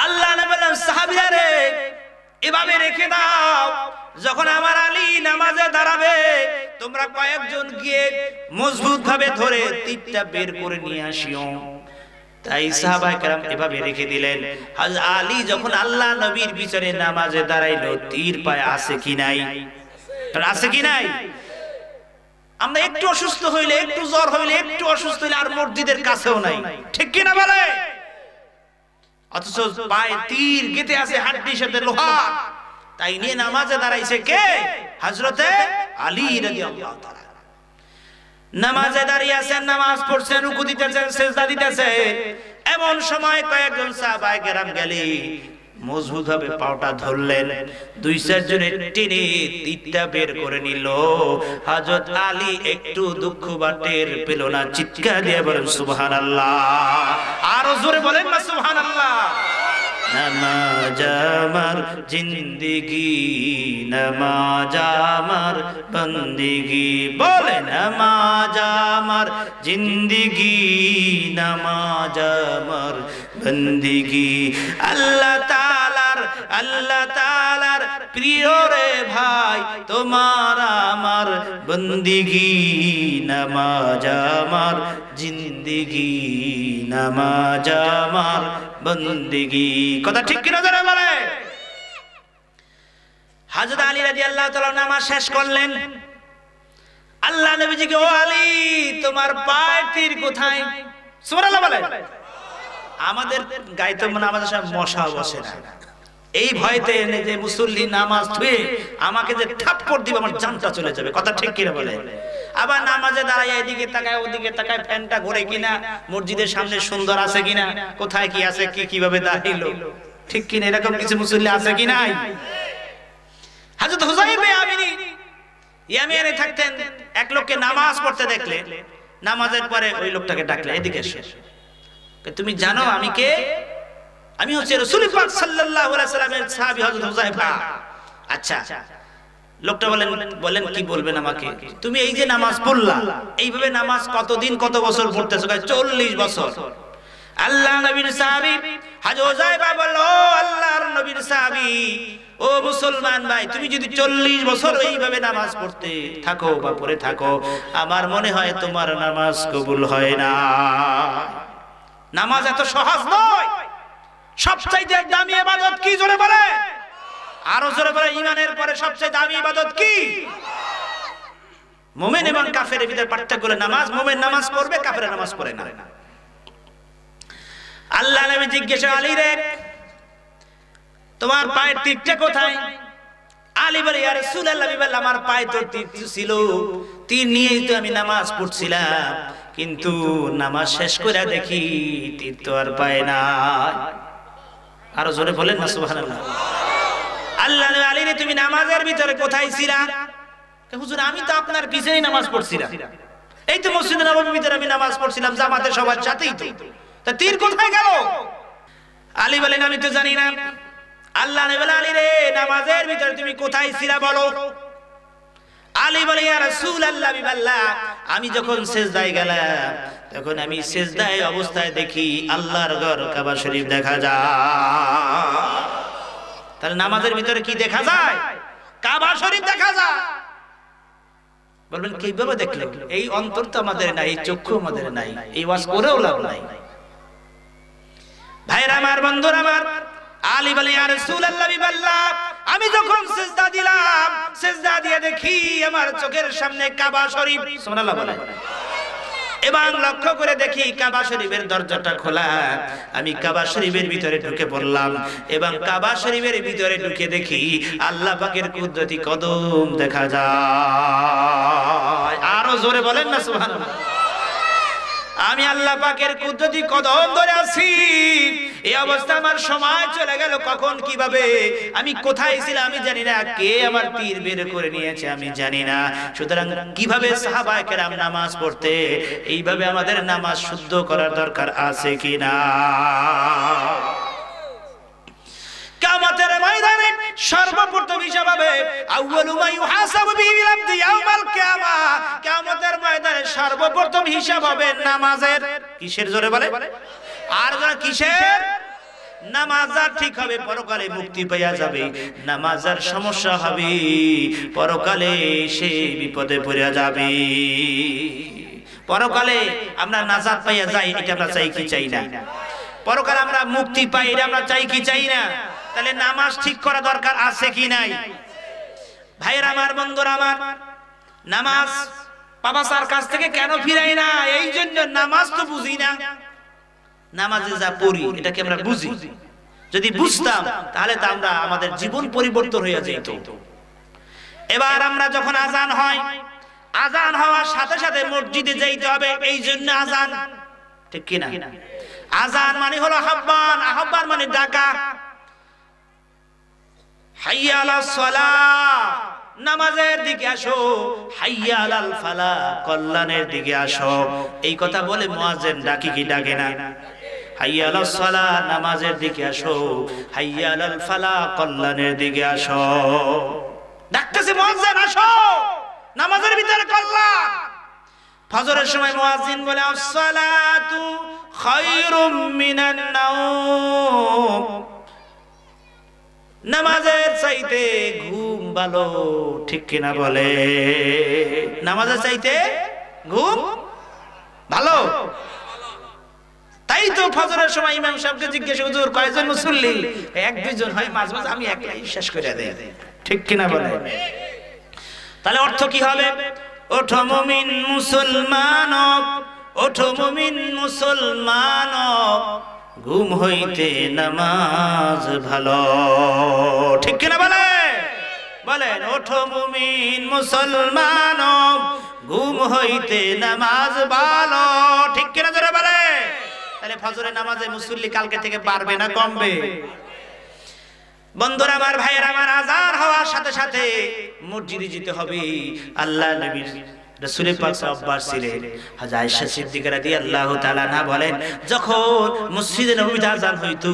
আল্লাহ সাহাবিরা রে এভাবে রেখে দাও যখন আমার আলী নামাজে দাঁড়াবে তোমরা কয়েকজন গিয়ে মজবুত ভাবে ধরে তীরটা বের করে নিয়ে আসিও তাই সাহাবা কেরাম এভাবে রেখে দিলেন আলী যখন আল্লাহ নবীর নামাজে দাঁড়াইলো তীর কি নাই কি নাই আমরা একটু অসুস্থ হইলে একটু জ্বর হইলে একটু অসুস্থ হইলে আর মসজিদের কাছেও নাই ঠিক কিনা বলে অথচ পায়ে তীর গেতে আছে হাড্ডির সাথে লোহা তাই নিয়ে নামাজে দাঁড়াইছে কে হজরতে আলী রাজি আল্লাহ নামাজে দাঁড়িয়ে আছেন নামাজ পড়ছেন রুকু দিতেছেন সেজদা দিতেছে এমন সময় কয়েকজন সাহাবায়ে কেরাম গেলি মজবুত হবে পাওটা ধরলেন দুই চারজনে টেনে তিনটা বের করে নিল হাজত আলী একটু দুঃখ বাটের পেল না চিৎকার দিয়ে বলেন সুবহানাল্লাহ আরো জোরে বলেন না সুবহানাল্লাহ নামাজ আমার জিন্দিগি নামাজ আমার বন্দিগি বলে নামাজ আমার জিন্দিগি নামাজ আমার বন্দিগি আল্লাহ তালার আল্লাহ তালার প্রিয় রে ভাই তোমার আমার বন্দিগি নামাজ আমার জিন্দিগি নামাজ আমার বন্দিগি কথা ঠিক কিনা বলে আলী রাদিয়াল্লাহু তাআলা নামাজ শেষ করলেন আল্লাহ নবীজিকে ও আলী তোমার পায়ের তীর কোথায় সুবহানাল্লাহ বলে আমাদের গায়ে তো নামাজের সময় মশা বসে না এই ভয়তে এনে যে মুসল্লি নামাজ ধুয়ে আমাকে যে থাপ্পড় দিবে আমার জানটা চলে যাবে কথা ঠিক কিনা বলে আবার নামাজে দাঁড়ায় এদিকে তাকায় ওদিকে তাকায় ফ্যানটা ঘুরে কিনা মসজিদের সামনে সুন্দর আছে কিনা কোথায় কি আছে কি কিভাবে দাঁড়াইলো ঠিক কিনা এরকম কিছু মুসল্লি আছে কি নাই আমিনি ইয়ামিয়ানে থাকতেন এক লোককে নামাজ পড়তে দেখলে নামাজের পরে ওই লোকটাকে ডাকলে এদিকে এসে তুমি জানো আমি কে আমি হচ্ছে রসুল পাক সাল্লাল্লাহু আলাইহি সাহাবী হযরত আচ্ছা লোকটা বলেন বলেন কি বলবেন আমাকে তুমি এই যে নামাজ পড়লা এইভাবে নামাজ কতদিন কত বছর পড়তেছো চল্লিশ বছর আল্লাহ নবীর সাহাবি হাজোজাইবা বললো আল্লাহর নবীর সাহাবি ও মুসলমান ভাই তুমি যদি চল্লিশ বছর এইভাবে নামাজ পড়তে থাকো বা পড়ে থাকো আমার মনে হয় তোমার নামাজ কবুল হয় না নামাজ এত সহজ নয় সবচাইতে দামি এবাদত কি জোরে বলে আরো জোরে বলে ইমানের পরে সবচেয়ে দামি ইবাদত কি মোমেন এবং কাফের ভিতরে পার্থক্য করে নামাজ মোমেন নামাজ পড়বে কাফের নামাজ পড়ে না আল্লাহ নবী জিজ্ঞেস আলী রে তোমার পায়ের তীরটা কোথায় আলী বলে বলে আমার পায়ে তো তীর ছিল তীর নিয়েই তো আমি নামাজ পড়ছিলাম কিন্তু নামাজ শেষ করে দেখি তীর তো আর পায় না আরো জোরে বলেন না আল্লাহ আলী তুমি নামাজের ভিতরে কোথায় ছিলা হুজুর আমি তো আপনার পিছনেই নামাজ পড়ছিলাম এই তো মসজিদ নবমীর ভিতরে আমি নামাজ পড়ছিলাম জামাতে সবার সাথেই তো তা তীর কোথায় গেল আলী বলেন আমি তো জানি না আল্লাহ বলে আলী রে নামাজের ভিতরে তুমি কোথায় ছিলা বলো আলী বলে ইয়া আল্লাহ বিবাল্লাহ আমি যখন সেজদায় গেলাম তখন আমি সেজদায় অবস্থায় দেখি আল্লাহর ঘর কাবা শরীফ দেখা যায় তাহলে নামাজের ভিতরে কি দেখা যায় কাবা শরীফ দেখা যায় বলবেন কিভাবে দেখলো এই অন্তর তো আমাদের নাই এই চক্ষু আমাদের নাই এই ওয়াজ করেও লাভ নাই ভাইরা আমার বন্ধুরা আমার আলী বলে আর রাসূলুল্লাহ বিবাল্লাহ আমি যখন সিজদা দিলাম সিজদা দিয়ে দেখি আমার চোখের সামনে কাবা শরীফ সুবহানাল্লাহ বলে এবং লক্ষ্য করে দেখি কাবা শরীফের দরজাটা খোলা আমি কাবা শরীফের ভিতরে ঢুকে পড়লাম এবং কাবা শরীফের ভিতরে ঢুকে দেখি আল্লাহ পাকের কুদরতি কদম দেখা যায় আরো জোরে বলেন না সুবহানাল্লাহ আমি আল্লাহ পাকের কুদরতি কদম ধরে আছি এই অবস্থা আমার সময় চলে গেল কখন কিভাবে আমি কোথায় ছিলাম আমি জানি না কে আমার তীর বের করে নিয়েছে আমি জানি না সুতরাং কিভাবে সাহাবায়ে কেরাম নামাজ পড়তে এইভাবে আমাদের নামাজ শুদ্ধ করার দরকার আছে কিনা কামাতের ময়দানে সর্বপ্রথম হিসাব হবে আউয়ালু মা ইউহাসাব বিল আবদু ইয়াউমাল কিয়ামা কিয়ামতের ময়দানে সর্বপ্রথম হিসাব হবে নামাজের কিসের জোরে বলে আর যারা কিসের নামাজার ঠিক হবে পরকালে মুক্তি পাইয়া যাবে নামাজার সমস্যা হবে পরকালে সে বিপদে পড়িয়া যাবে পরকালে আমরা নাজাত পাইয়া যাই এটা আমরা চাই কি চাই না পরকালে আমরা মুক্তি পাই এটা আমরা চাই কি চাই না তাহলে নামাজ ঠিক করা দরকার আছে কি নাই ভাইয়ের আমার বন্ধুর আমার নামাজ বাবা স্যার কাছ থেকে কেন ফিরাই না এই জন্য নামাজ তো বুঝি না নামাজে যা পড়ি এটাকে আমরা বুঝি যদি বুঝতাম তাহলে তো আমরা আমাদের জীবন পরিবর্তন হয়ে যেত এবার আমরা যখন আজান হয় আজান হওয়ার সাথে সাথে মসজিদে যাইতে হবে এই জন্য আজান ঠিক কিনা আজান মানে হলো আহ্বান আহ্বান মানে ডাকা হাইয়ালা নামাজের দিকে আসো হাইয়াল আল ফালা কল্যাণের দিকে আসো এই কথা বলে মহাজেন ডাকি কি ডাকে না হাইয়াল সালা নামাজের দিকে আসো হাইয়াল আল ফালা কল্যাণের দিকে আসো ডাকতেছে মুয়াজ্জিন আসো নামাজের ভিতরে কল্যাণ ফজরের সময় মহাজিন বলে আসসালাতু তু মিনান নাওম নামাজের চাইতে ঘুম ভালো ঠিক কিনা বলে নামাজের চাইতে ঘুম ভালো তাই তো ফজরের সময় ইমাম সাহেবকে জিজ্ঞেস হুজুর কয়জন মুসল্লি এক দুইজন হয় মাঝে মাঝে আমি একলাই শেষ করে দেই ঠিক কিনা বলে তাহলে অর্থ কি হবে ওঠো মুমিন মুসলমান ওঠো মুমিন মুসলমান ঘুম হইতে নামাজ ভালো ঠিক কিনা বলে বলেন ওঠো মুমিন মুসলমান ঘুম হইতে নামাজ ভালো ঠিক কিনা ধরে বলে তাহলে ফজরে নামাজে মুসল্লি কালকে থেকে বাড়বে না কমবে বন্ধুরা আমার ভাইয়ের আমার আজার হওয়ার সাথে সাথে মসজিদে যেতে হবে আল্লাহ নবীর রসুলের পাক অব্বার ছিলেন হাজা আয়েশা সিদ্দিকা রাদিয়াল্লাহু তাআলা না বলেন যখন মসজিদে নববীতে আযান হইতো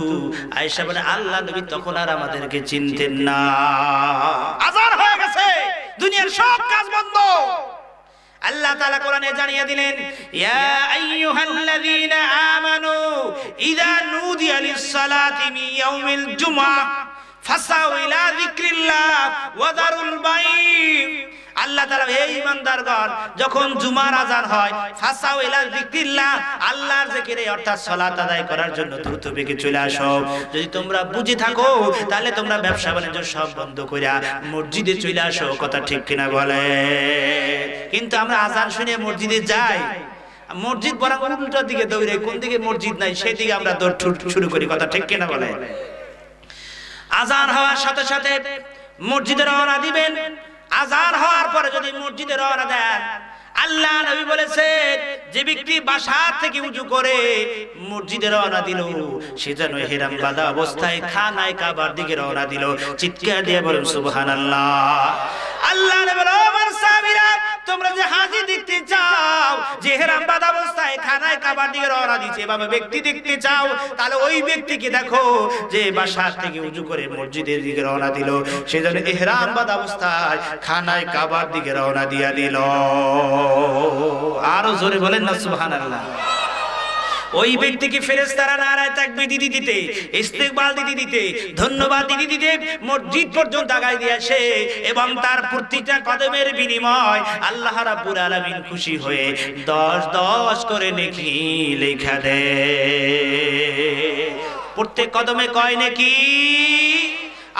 আয়েশা বলে আল্লাহ নবী তখন আর আমাদেরকে চিনতেন না আযান হয়ে গেছে দুনিয়ার সব কাজ বন্ধ আল্লাহ তাআলা কোরআনে জানিয়ে দিলেন ইয়া আইয়ুহাল্লাযীনা আমানু ইযা নুদিয়া লিস-সালাতি মিন ইয়াউমিল যখন জুমার হয় অর্থাৎ করার জন্য দ্রুত আসো যদি তোমরা বুঝে থাকো তাহলে তোমরা ব্যবসা বাণিজ্য সব বন্ধ কইরা মসজিদে চলে আসো কথা ঠিক কিনা বলে কিন্তু আমরা আজান শুনে মসজিদে যাই মসজিদ বরাবর দিকে দৌড়ে কোন দিকে মসজিদ নাই সেদিকে আমরা দৌড় শুরু করি কথা ঠিক কিনা বলে আজান হওয়ার সাথে সাথে মসজিদে রওনা দিবেন আজান হওয়ার পরে যদি মসজিদে রওনা দেন আল্লাহ নবী বলেছেন যে ব্যক্তি বাসা থেকে উঁচু করে মসজিদে রওনা দিল সে যেন হেরাম বাঁধা অবস্থায় খানায় কাবার দিকে রওনা দিল চিৎকার দিয়ে বলেন সুবহানাল্লাহ আল্লাহ নবী বলেন আমার সাহাবীরা তোমরা যে হাজি দিতে চাও যে হেরাম বাদ অবস্থায় থানায় কাবা দিয়ে রওনা দিচ্ছে এভাবে ব্যক্তি দেখতে চাও তাহলে ওই ব্যক্তিকে দেখো যে বাসার থেকে উজু করে মসজিদের দিকে রওনা দিল সেজন্য এহরাম বাদ অবস্থায় খানায় কাবার দিকে রওনা দিয়া দিল আরো জোরে বলেন না সুহান আল্লাহ ওই ব্যক্তিকে ফেরেস্তারা নারায় থাকবে দিদি দিতে ইস্তেকবাল দিদি দিতে ধন্যবাদ দিদি দিতে মসজিদ পর্যন্ত আগায় দিয়েছে এবং তার প্রতিটা কদমের বিনিময় আল্লাহ রাব্বুল আলামিন খুশি হয়ে দশ দশ করে নেকি লেখা দে প্রত্যেক কদমে কয় নাকি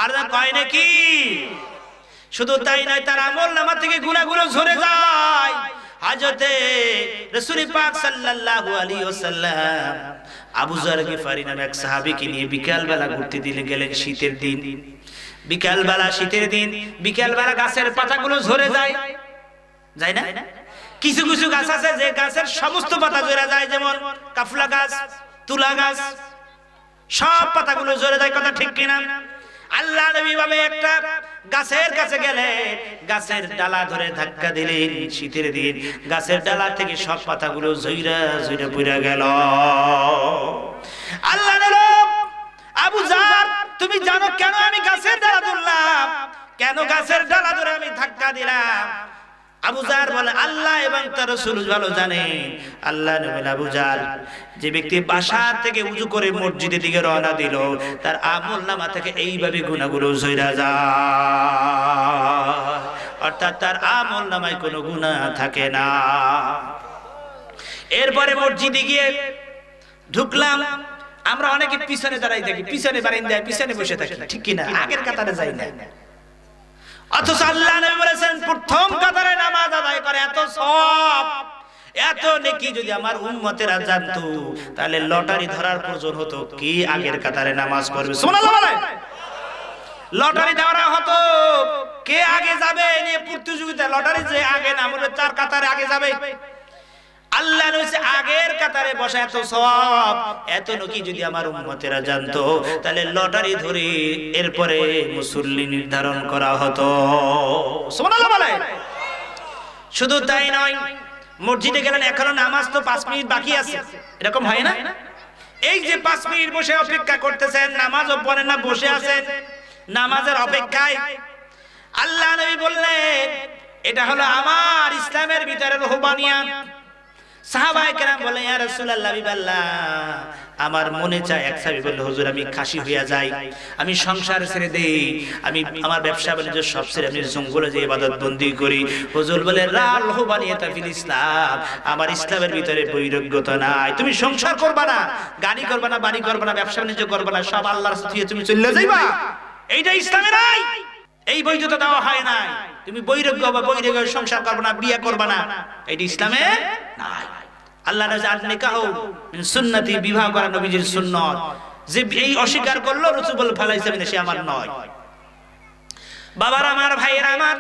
আর কয় নাকি শুধু তাই নয় তার আমল নামা থেকে গুণাগুলো ঝরে যায় হাজতে রসুল পাক সাল্লাল্লাহু আলাইহি ওয়াসাল্লাম আবু জার গিফারি নামে এক সাহাবীকে নিয়ে বিকাল বেলা ঘুরতে দিলে গেলেন শীতের দিন বিকাল বেলা শীতের দিন বিকাল বেলা গাছের পাতাগুলো ঝরে যায় যায় না কিছু কিছু গাছ আছে যে গাছের সমস্ত পাতা ঝরে যায় যেমন কাফলা গাছ তুলা গাছ সব পাতাগুলো ঝরে যায় কথা ঠিক কিনা আল্লাহ নবী ভাবে একটা গাছের কাছে গেলে গাছের ডালা ধরে ধাক্কা দিলেন শীতের দিন গাছের ডালা থেকে সব পাতাগুলো জইরা জইরা পুরা গেল আল্লাহ আবু জার তুমি জানো কেন আমি গাছের ডালা ধরলাম কেন গাছের ডালা ধরে আমি ধাক্কা দিলাম আবুজার বলে আল্লাহ এবং তার রসুল ভালো জানেন আল্লাহ বলে আবু যে ব্যক্তি বাসা থেকে উঁচু করে মসজিদের দিকে রওনা দিল তার আমল নামা থেকে এইভাবে গুণাগুলো সৈরা যা অর্থাৎ তার আমল নামায় কোনো গুণা থাকে না এরপরে মসজিদে গিয়ে ঢুকলাম আমরা অনেকে পিছনে দাঁড়াই থাকি পিছনে বারান্দায় পিছনে বসে থাকি ঠিক কিনা আগের কাতারে যাই না অথচ আল্লাহ নবী বলেছেন প্রথম কাতারে নামাজ আদায় করে এত সব এত নেকি যদি আমার উম্মতেরা জানতো তাহলে লটারি ধরার প্রয়োজন হতো কি আগের কাতারে নামাজ পড়বে সুবহানাল্লাহ লটারি দেওয়া হতো কে আগে যাবে নিয়ে প্রতিযোগিতা লটারি যে আগে নামবে চার কাতারে আগে যাবে আল্লাহ রয়েছে আগের কাতারে বসা এত সব এত নাকি যদি আমার উন্মতেরা জানতো তাহলে লটারি ধরে এরপরে মুসল্লি নির্ধারণ করা হতো শুধু তাই নয় মসজিদে গেলেন এখনো নামাজ তো পাঁচ মিনিট বাকি আছে এরকম হয় না এই যে পাঁচ মিনিট বসে অপেক্ষা করতেছেন নামাজও পড়ে না বসে আছেন নামাজের অপেক্ষায় আল্লাহ নবী বললেন এটা হলো আমার ইসলামের ভিতরে রোহবানিয়া আমার মনে চায় এক সাহাবী বললো হুজুর আমি খাসি হইয়া যাই আমি সংসার ছেড়ে দেই আমি আমার ব্যবসা বাণিজ্য সব ছেড়ে আমি জঙ্গলে যে ইবাদত বন্দি করি হুজুর বলে রাল হুবানিয়া তাফিল ইসলাম আমার ইসলামের ভিতরে বৈরাগ্যতা নাই তুমি সংসার করবা না গানি করবা না বাড়ি করবা না ব্যবসা বাণিজ্য করবা না সব আল্লাহর সাথে তুমি চলে যাইবা এইটা ইসলামের নাই এই বৈধতা দেওয়া হয় নাই তুমি বৈরাগ্য বা বৈরাগ্য সংসার করবা না বিয়ে করবা না এটা ইসলামে নাই আল্লাহ রাজা আর নিকাহ সুন্নতি বিবাহ করা নবীজির সুন্নত যে এই অস্বীকার করলো রসুল ফালাইছে সে আমার নয় বাবার আমার ভাইয়ের আমার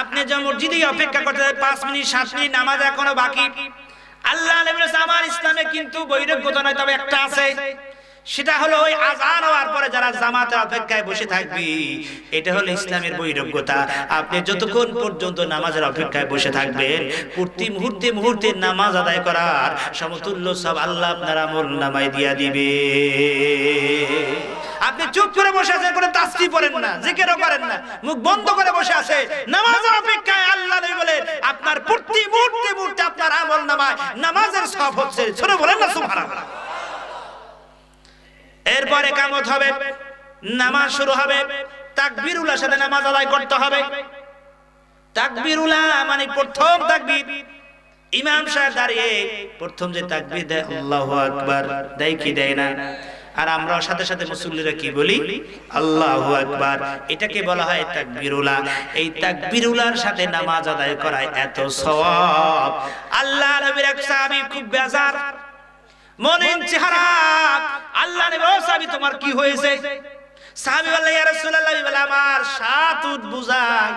আপনি যে মসজিদে অপেক্ষা করতে পাঁচ মিনিট সাত মিনিট নামাজ এখনো বাকি আল্লাহ আমার ইসলামে কিন্তু বৈরোগ্যতা নয় তবে একটা আছে সেটা হলো ওই আজান হওয়ার পরে যারা জামাতে অপেক্ষায় বসে থাকবি এটা হলো ইসলামের বৈরোগ্যতা আপনি যতক্ষণ পর্যন্ত নামাজের অপেক্ষায় বসে থাকবেন প্রতি মুহূর্তে মুহূর্তে নামাজ আদায় করার সমতুল্য সব আল্লাহ আপনারা মূল নামাই দিয়া দিবে আপনি চুপ করে বসে আছেন কোনো তাস্তি পড়েন না জিকেরও করেন না মুখ বন্ধ করে বসে আছে নামাজ অপেক্ষায় আল্লাহ নবী বলে আপনার প্রতি মুহূর্তে মুহূর্তে আপনার আমল নামায় নামাজের সব হচ্ছে ছোট বলেন না সুবহানাল্লাহ এরপরে কামত হবে নামাজ শুরু হবে তাকবিরুলার সাথে নামাজ আদায় করতে হবে তাকবিরুলা মানে প্রথম তাকবির ইমাম সাহেব দাঁড়িয়ে প্রথম যে তাকবির দেয় আল্লাহ আকবার দেয় কি দেয় না আর আমরা সাথে সাথে মুসল্লিরা কি বলি আল্লাহ আকবার এটাকে বলা হয় তাকবিরুলা এই তাকবিরুলার সাথে নামাজ আদায় করায় এত সওয়াব আল্লাহ নবীর এক সাহাবী খুব বেজার মনিন চেহারা আল্লাহ নেবে সাবি তোমার কি হয়েছে সাহাবি বলে ইয়া রাসূলুল্লাহ বলে আমার সাত উট বুঝাই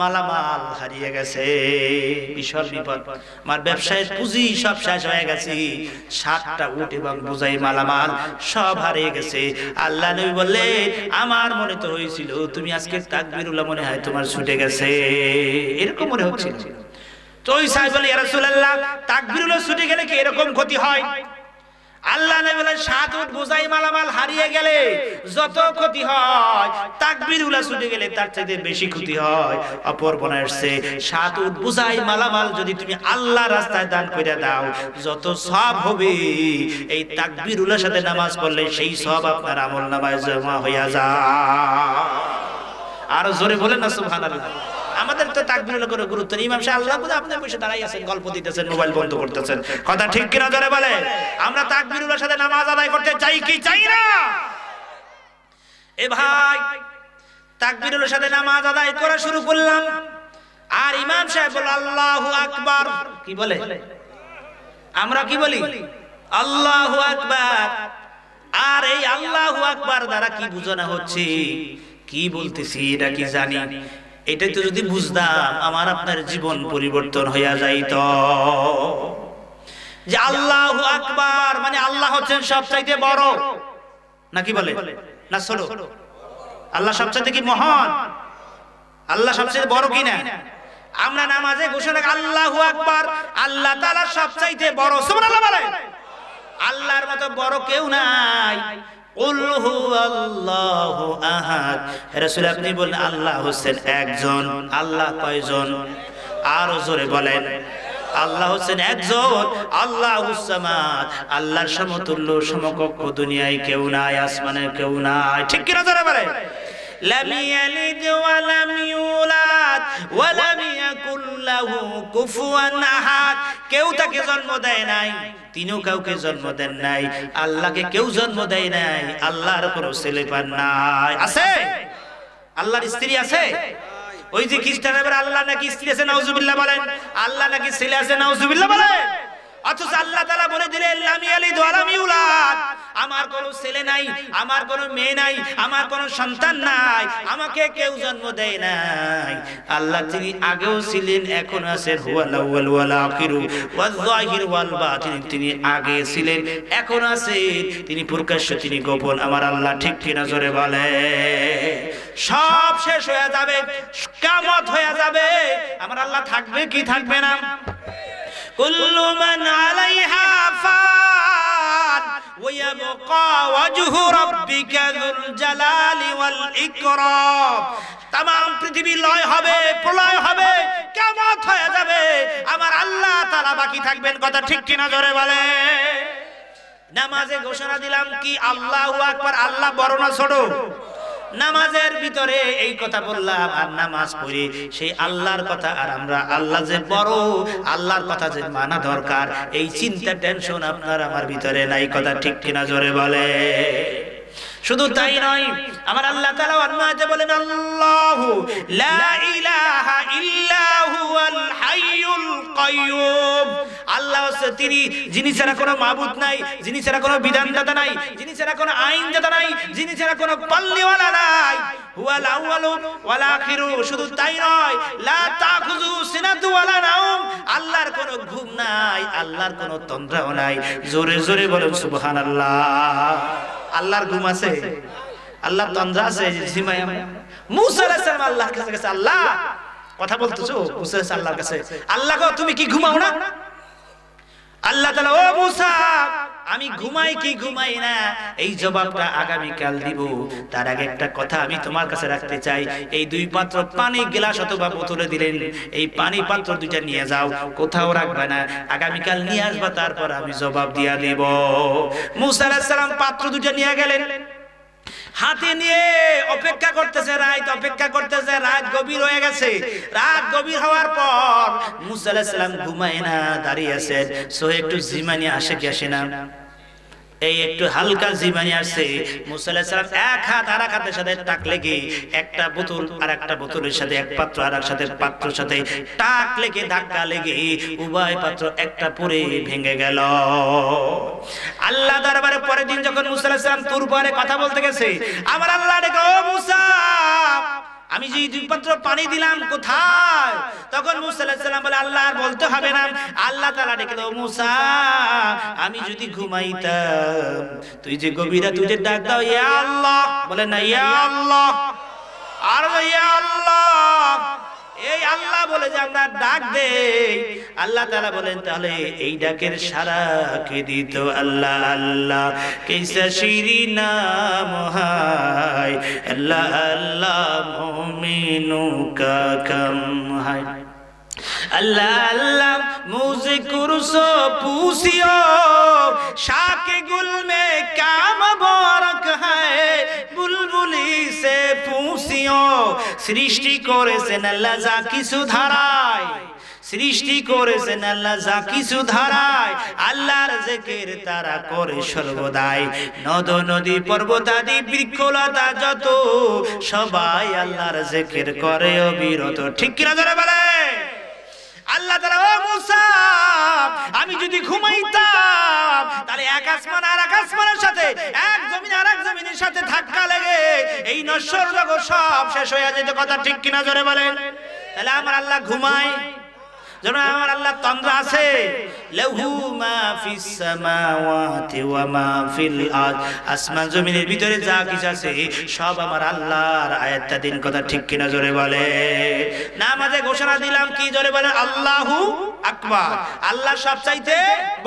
মালামাল হারিয়ে গেছে বিশাল বিপদ আমার ব্যবসায় পুঁজি সব শেষ হয়ে গেছে সাতটা উট এবং বুঝাই মালামাল সব হারিয়ে গেছে আল্লাহ নবী বলে আমার মনে তো হয়েছিল তুমি আজকে তাকবীরুল্লাহ মনে হয় তোমার ছুটে গেছে এরকম মনে হচ্ছিল তো ওই সাহেব বলে ইয়া রাসূলুল্লাহ তাকবীরুল্লাহ ছুটে গেলে কি এরকম ক্ষতি হয় আল্লাহ নেবেলে সাত উঠ বোঝাই মালামাল হারিয়ে গেলে যত ক্ষতি হয় তাকবির উলা ছুটে গেলে তার চাইতে বেশি ক্ষতি হয় অপর বনে আসছে সাত উঠ বোঝাই মালামাল যদি তুমি আল্লাহ রাস্তায় দান করে দাও যত সব হবে এই তাকবির উলার সাথে নামাজ পড়লে সেই সব আপনার আমল নামায় জমা হইয়া যায় আর জোরে বলেন না সুবহানাল্লাহ আমাদের তো তাকবিরের করে গুরুত্ব নেই ইমাম সাহেব আল্লাহ বোধ আপনার বসে দাঁড়াই আছেন গল্প দিতেছেন মোবাইল বন্ধ করতেছেন কথা ঠিক কিনা ধরে বলে আমরা তাকবিরুলের সাথে নামাজ আদায় করতে চাই কি চাই না এ ভাই তাকবিরুলের সাথে নামাজ আদায় করা শুরু করলাম আর ইমাম সাহেব বলে আল্লাহু আকবার কি বলে আমরা কি বলি আল্লাহু আকবার আর এই আল্লাহু আকবার দ্বারা কি বুঝানো হচ্ছে কি বলতেছি এটা কি জানি এটাই তো যদি বুঝতাম আমার আপনার জীবন পরিবর্তন হইয়া যাইত যে আল্লাহ আকবার মানে আল্লাহ হচ্ছেন সবচাইতে বড় নাকি বলে না ছোট আল্লাহ সবচাইতে কি মহান আল্লাহ চাইতে বড় কিনা আমরা নামাজে ঘোষণা আল্লাহ আকবার আল্লাহ তালা সবচাইতে বড় আল্লাহ বলে আল্লাহর মতো বড় কেউ নাই আপনি বলেন আল্লাহ হোসেন একজন আল্লাহ কয়জন আরো জোরে বলেন আল্লাহ হোসেন একজন আল্লাহ হুসামাদ আল্লাহর সমতুল্য সমকক্ষ দুনিয়ায় কেউ নাই আসমানের কেউ নাই ঠিক কিনা জানা পারে لم يلد ولم يولد ولم يكن له كفوا احد কেউ তাকে জন্ম দেয় নাই তিনিও কাউকে জন্ম দেন নাই আল্লাহকে কেউ জন্ম দেয় নাই আল্লাহর কোনো ছেলে পান নাই আছে আল্লাহর স্ত্রী আছে ওই যে খ্রিস্টান আল্লাহ নাকি স্ত্রী আছে নাউজুবিল্লাহ বলেন আল্লাহ নাকি ছেলে আছে নাউজুবিল্লাহ বলেন অথচ আল্লাহ বলে দিলেন দোয়ালামি উলাদ আমার কোনো ছেলে নাই আমার কোনো মেয়ে নাই আমার কোনো সন্তান নাই আমাকে কেউ জন্ম দেয় নাই আল্লাহ তিনি আগেও ছিলেন এখন আছেন তিনি আগে ছিলেন এখন আছেন তিনি প্রকাশ্য তিনি গোপন আমার আল্লাহ ঠিক কি নজরে বলে সব শেষ হয়ে যাবে কামত হয়ে যাবে আমার আল্লাহ থাকবে কি থাকবে না কুল্লু মান আলাইহা ফান ويبقى وجه ربك ذو الجلال والإكرام তাম পৃথিবী লয় হবে প্রলয় হবে কেমন হয়ে যাবে আমার আল্লাহ তারা বাকি থাকবেন কথা ঠিক কিনা জোরে বলে নামাজে ঘোষণা দিলাম কি আল্লাহ আকবার আল্লাহ বড় না ছোট নামাজের ভিতরে এই কথা বললাম আর নামাজ পড়ি সেই আল্লাহর কথা আর আমরা আল্লাহ যে বড় আল্লাহর কথা যে মানা দরকার এই চিন্তা টেনশন আপনার আমার ভিতরে নাই কথা ঠিক কিনা জোরে বলে শুধু তাই নয় আমার আল্লাহ তাআলা আনমাতে বলেন আল্লাহ লা ইলাহা ইল্লা হুয়াল হাইয়ুল কাইয়ুম আল্লাহ হচ্ছে তিনি যিনি ছাড়া কোনো মাবুদ নাই যিনি ছাড়া কোনো দাতা নাই যিনি ছাড়া কোনো দাতা নাই যিনি ছাড়া কোনো পাল্লিওয়ালা নাই হুয়াল আউয়ালু ওয়াল আখিরু শুধু তাই নয় লা তাখুযু সিনাতু ওয়ালা নাওম আল্লাহর কোনো ঘুম নাই আল্লাহর কোনো তন্দ্রাও নাই জোরে জোরে বলুন সুবহানাল্লাহ আল্লাহর ঘুম আছে আল্লাহ তন্দ্রা আছে আল্লাহ কথা বলতেছো আল্লাহর কাছে আল্লাহ তুমি কি ঘুমাও না আল্লাহ তালা ও মুসা আমি ঘুমাই কি ঘুমাই না এই জবাবটা আগামী কাল দিব তার আগে একটা কথা আমি তোমার কাছে রাখতে চাই এই দুই পাত্র পানি গ্লাস অথবা বোতলে দিলেন এই পানি পাত্র দুইটা নিয়ে যাও কোথাও রাখবে না আগামী কাল নিয়ে আসবা তারপর আমি জবাব দিয়া দিব মুসা আলাইহিস সালাম পাত্র দুইটা নিয়ে গেলেন হাতি নিয়ে অপেক্ষা করতেছে রাত অপেক্ষা করতেছে রাত গভীর হয়ে গেছে রাত গভীর হওয়ার পর মুসা আলাইহিস সালাম ঘুমায় না দাঁড়িয়ে আছেন সো একটু জিমানি আসে কি আসে না এই একটু হালকা জিমানি আসছে মুসাল্লাম এক হাত আর এক হাতের সাথে টাক লেগে একটা বোতল আর একটা বোতলের সাথে এক পাত্র আর এক সাথে পাত্র সাথে টাক লেগে ধাক্কা লেগে উভয় পাত্র একটা পরে ভেঙে গেল আল্লাহ দরবারে পরের দিন যখন মুসাল্লাহ মুসাল্লাম তোর পরে কথা বলতে গেছে আমার আল্লাহ ও মুসা আমি যে দুই পাত্র পানি দিলাম কোথায় তখন মুসাল্লাম বলে আল্লাহ আর বলতে হবে না আল্লাহ তালা ডেকে দেবো মুসা আমি যদি ঘুমাইতাম তুই যে গভীরা তুই যে ডাক দাও ইয়া আল্লাহ বলে না ইয়া আল্লাহ আর ইয়া আল্লাহ এই আল্লাহ বলে যে আমরা ডাক দে আল্লাহ তারা বলেন তাহলে এই ডাকের সারা কে দিত আল্লাহ আল্লাহ কেসা শিরি আল্লাহ আল্লাহ মুমিনু কা কম হায় আল্লাহ আল্লাহ মুজে কুরসো পুসিও শাকে গুল মে কাম বরক হায় বুলবুলি সে পুসিও সৃষ্টি করেছেন আল্লাহ যা কিছু ধারায় সৃষ্টি করেছেন আল্লাহ যা কিছু ধারায় আল্লাহর জেকের তারা করে সর্বদাই নদ নদী পর্বতাদি বৃক্ষলতা যত সবাই আল্লাহর জেকের করে অবিরত ঠিক কিনা ধরে বলে আল্লাহ আমি যদি ঘুমাইতাম তাহলে এক আসমান আর এক আসমানের সাথে এক জমিন আর এক জমিনের সাথে ধাক্কা লেগে এই নশ্বর জগৎ সব শেষ হয়ে যেত কথা ঠিক কিনা জোরে বলেন তাহলে আমার আল্লাহ ঘুমায় আল্লাহ আসমান ভিতরে যা কিছু আছে সব আমার আল্লাহর কথা ঠিক জোরে বলে নামাজে ঘোষণা দিলাম কি বলে আল্লাহু আল্লাহ সব চাইতে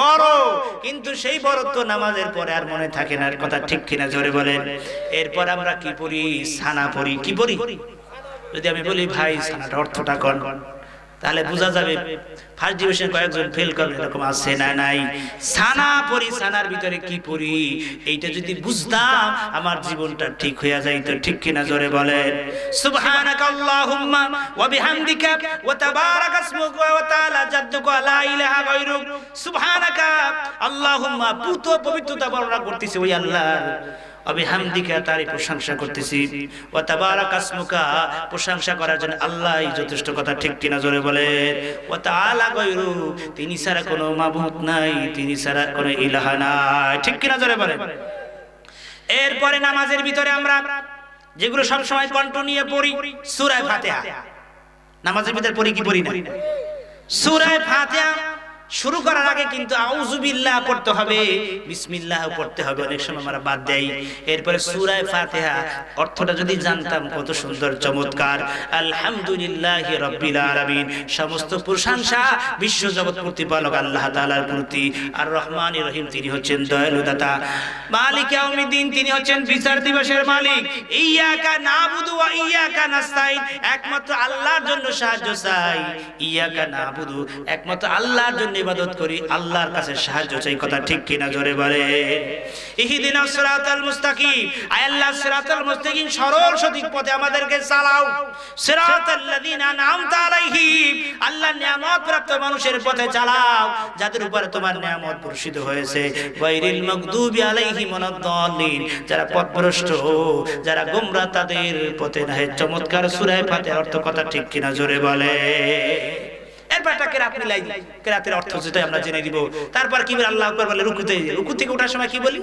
বড় কিন্তু সেই বড়ত্ব নামাজের পরে আর মনে থাকে না কথা ঠিক কিনা জোরে বলেন এরপর আমরা কি পড়ি সানা পড়ি কি পড়ি যদি আমি বলি ভাই সানাটা অর্থটা কন তাহলে বোঝা যাবে ফার্স্ট ডিভিশন কয়েকজন ফেল করবে এরকম আছে না নাই সানা সানার ভিতরে কি পড়ি এইটা যদি বুঝতাম আমার জীবনটা ঠিক হয়ে যাইত ঠিক কিনা জোরে বলেন সুবহানাকা আল্লাহুম্মা ওয়া বিহামদিকা ওয়া তাবারাক ওয়া তাআলা জাদ্দুক ওয়া লা ইলাহা গায়রুক আল্লাহুম্মা পুত পবিত্রতা বর্ণনা করতেছে ওই আল্লাহ অবিহামদিকা তারই প্রশংসা করতেছি ও তাবারাক আসমুকা প্রশংসা করার জন্য আল্লাহই যথেষ্ট কথা ঠিক কিনা জোরে বলে ও তাআলা গায়রু তিনি ছাড়া কোনো মাবুদ নাই তিনি ছাড়া কোনো ইলাহা নাই ঠিক কিনা জোরে বলেন এরপরে নামাজের ভিতরে আমরা যেগুলো সব সময় কণ্ঠ নিয়ে পড়ি সূরা ফাতিহা নামাজের ভিতরে পড়ি কি পড়ি না সূরা ফাতিহা শুরু করার আগে কিন্তু আউজুবিল্লাহ পড়তে হবে বিসমিল্লাহ পড়তে হবে অনেক সময় আমরা বাদ দেই এরপরে সুরায় ফাতিহা অর্থটা যদি জানতাম কত সুন্দর চমৎকার আলহামদুলিল্লাহ রব্বিল আলামিন সমস্ত প্রশংসা বিশ্ব জগৎ প্রতিপালক আল্লাহ তাআলার প্রতি আর রহমান রহিম তিনি হচ্ছেন দয়ালু দাতা মালিক ইয়াউমিদ্দিন তিনি হচ্ছেন বিচার দিবসের মালিক ইয়াকা নাবুদু ওয়া ইয়াকা নাস্তাইন একমাত্র আল্লাহর জন্য সাহায্য চাই ইয়াকা নাবুদু একমাত্র আল্লাহর জন্য ইবাদত করি আল্লাহর কাছে সাহায্য চাই কথা ঠিক কিনা জোরে বলে ইহিদিনা সিরাতাল মুস্তাকিম আয় আল্লাহ সিরাতাল মুস্তাকিম সরল সঠিক পথে আমাদেরকে চালাও সিরাতাল লাযিনা আনআমতা আলাইহিম আল্লাহর নিয়ামত প্রাপ্ত মানুষের পথে চালাও যাদের উপরে তোমার নিয়ামত বর্ষিত হয়েছে ওয়াইরিল মাগদুবি আলাইহিম ওয়ালাদ-দাল্লিন যারা পথভ্রষ্ট যারা গোমরা তাদের পথে নাহে চমৎকার সূরা ফাতিহার অর্থ কথা ঠিক কিনা জোরে বলে তারপর কি আল্লাহ বলে রুকুতে রুকু থেকে ওঠার সময় কি বলি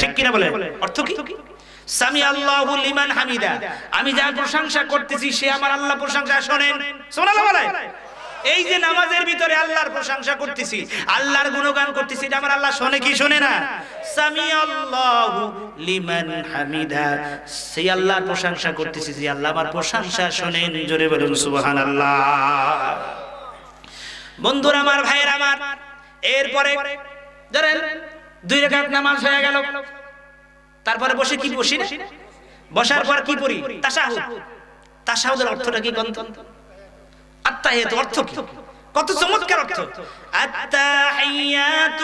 ঠিক কিনা বলে অর্থ কি আমি যার প্রশংসা করতেছি সে আমার আল্লাহ প্রশংসা শোনেন সুবহানাল্লাহ বলে এই যে নামাজের ভিতরে আল্লাহর প্রশংসা করতেছি আল্লাহর গুণগান করতেছি আমার আল্লাহ শোনে কি শোনে না সামিয়াল্লাহু লিমান হামিদা সেই আল্লাহর প্রশংসা করতেছি যে আল্লাহ আমার প্রশংসা জোরে বলুন সুবহানাল্লাহ বন্ধুরা আমার ভাইয়ের আমার এরপরে ধরেন দুই নামাজ হয়ে গেল তারপরে বসে কি বসি বসার পর কি পড়ি তাসাহুদ তাসাহুদের অর্থটা কি গন্তন্ত্র আত্মাহেত অর্থ কত চমৎকার অর্থ التحيات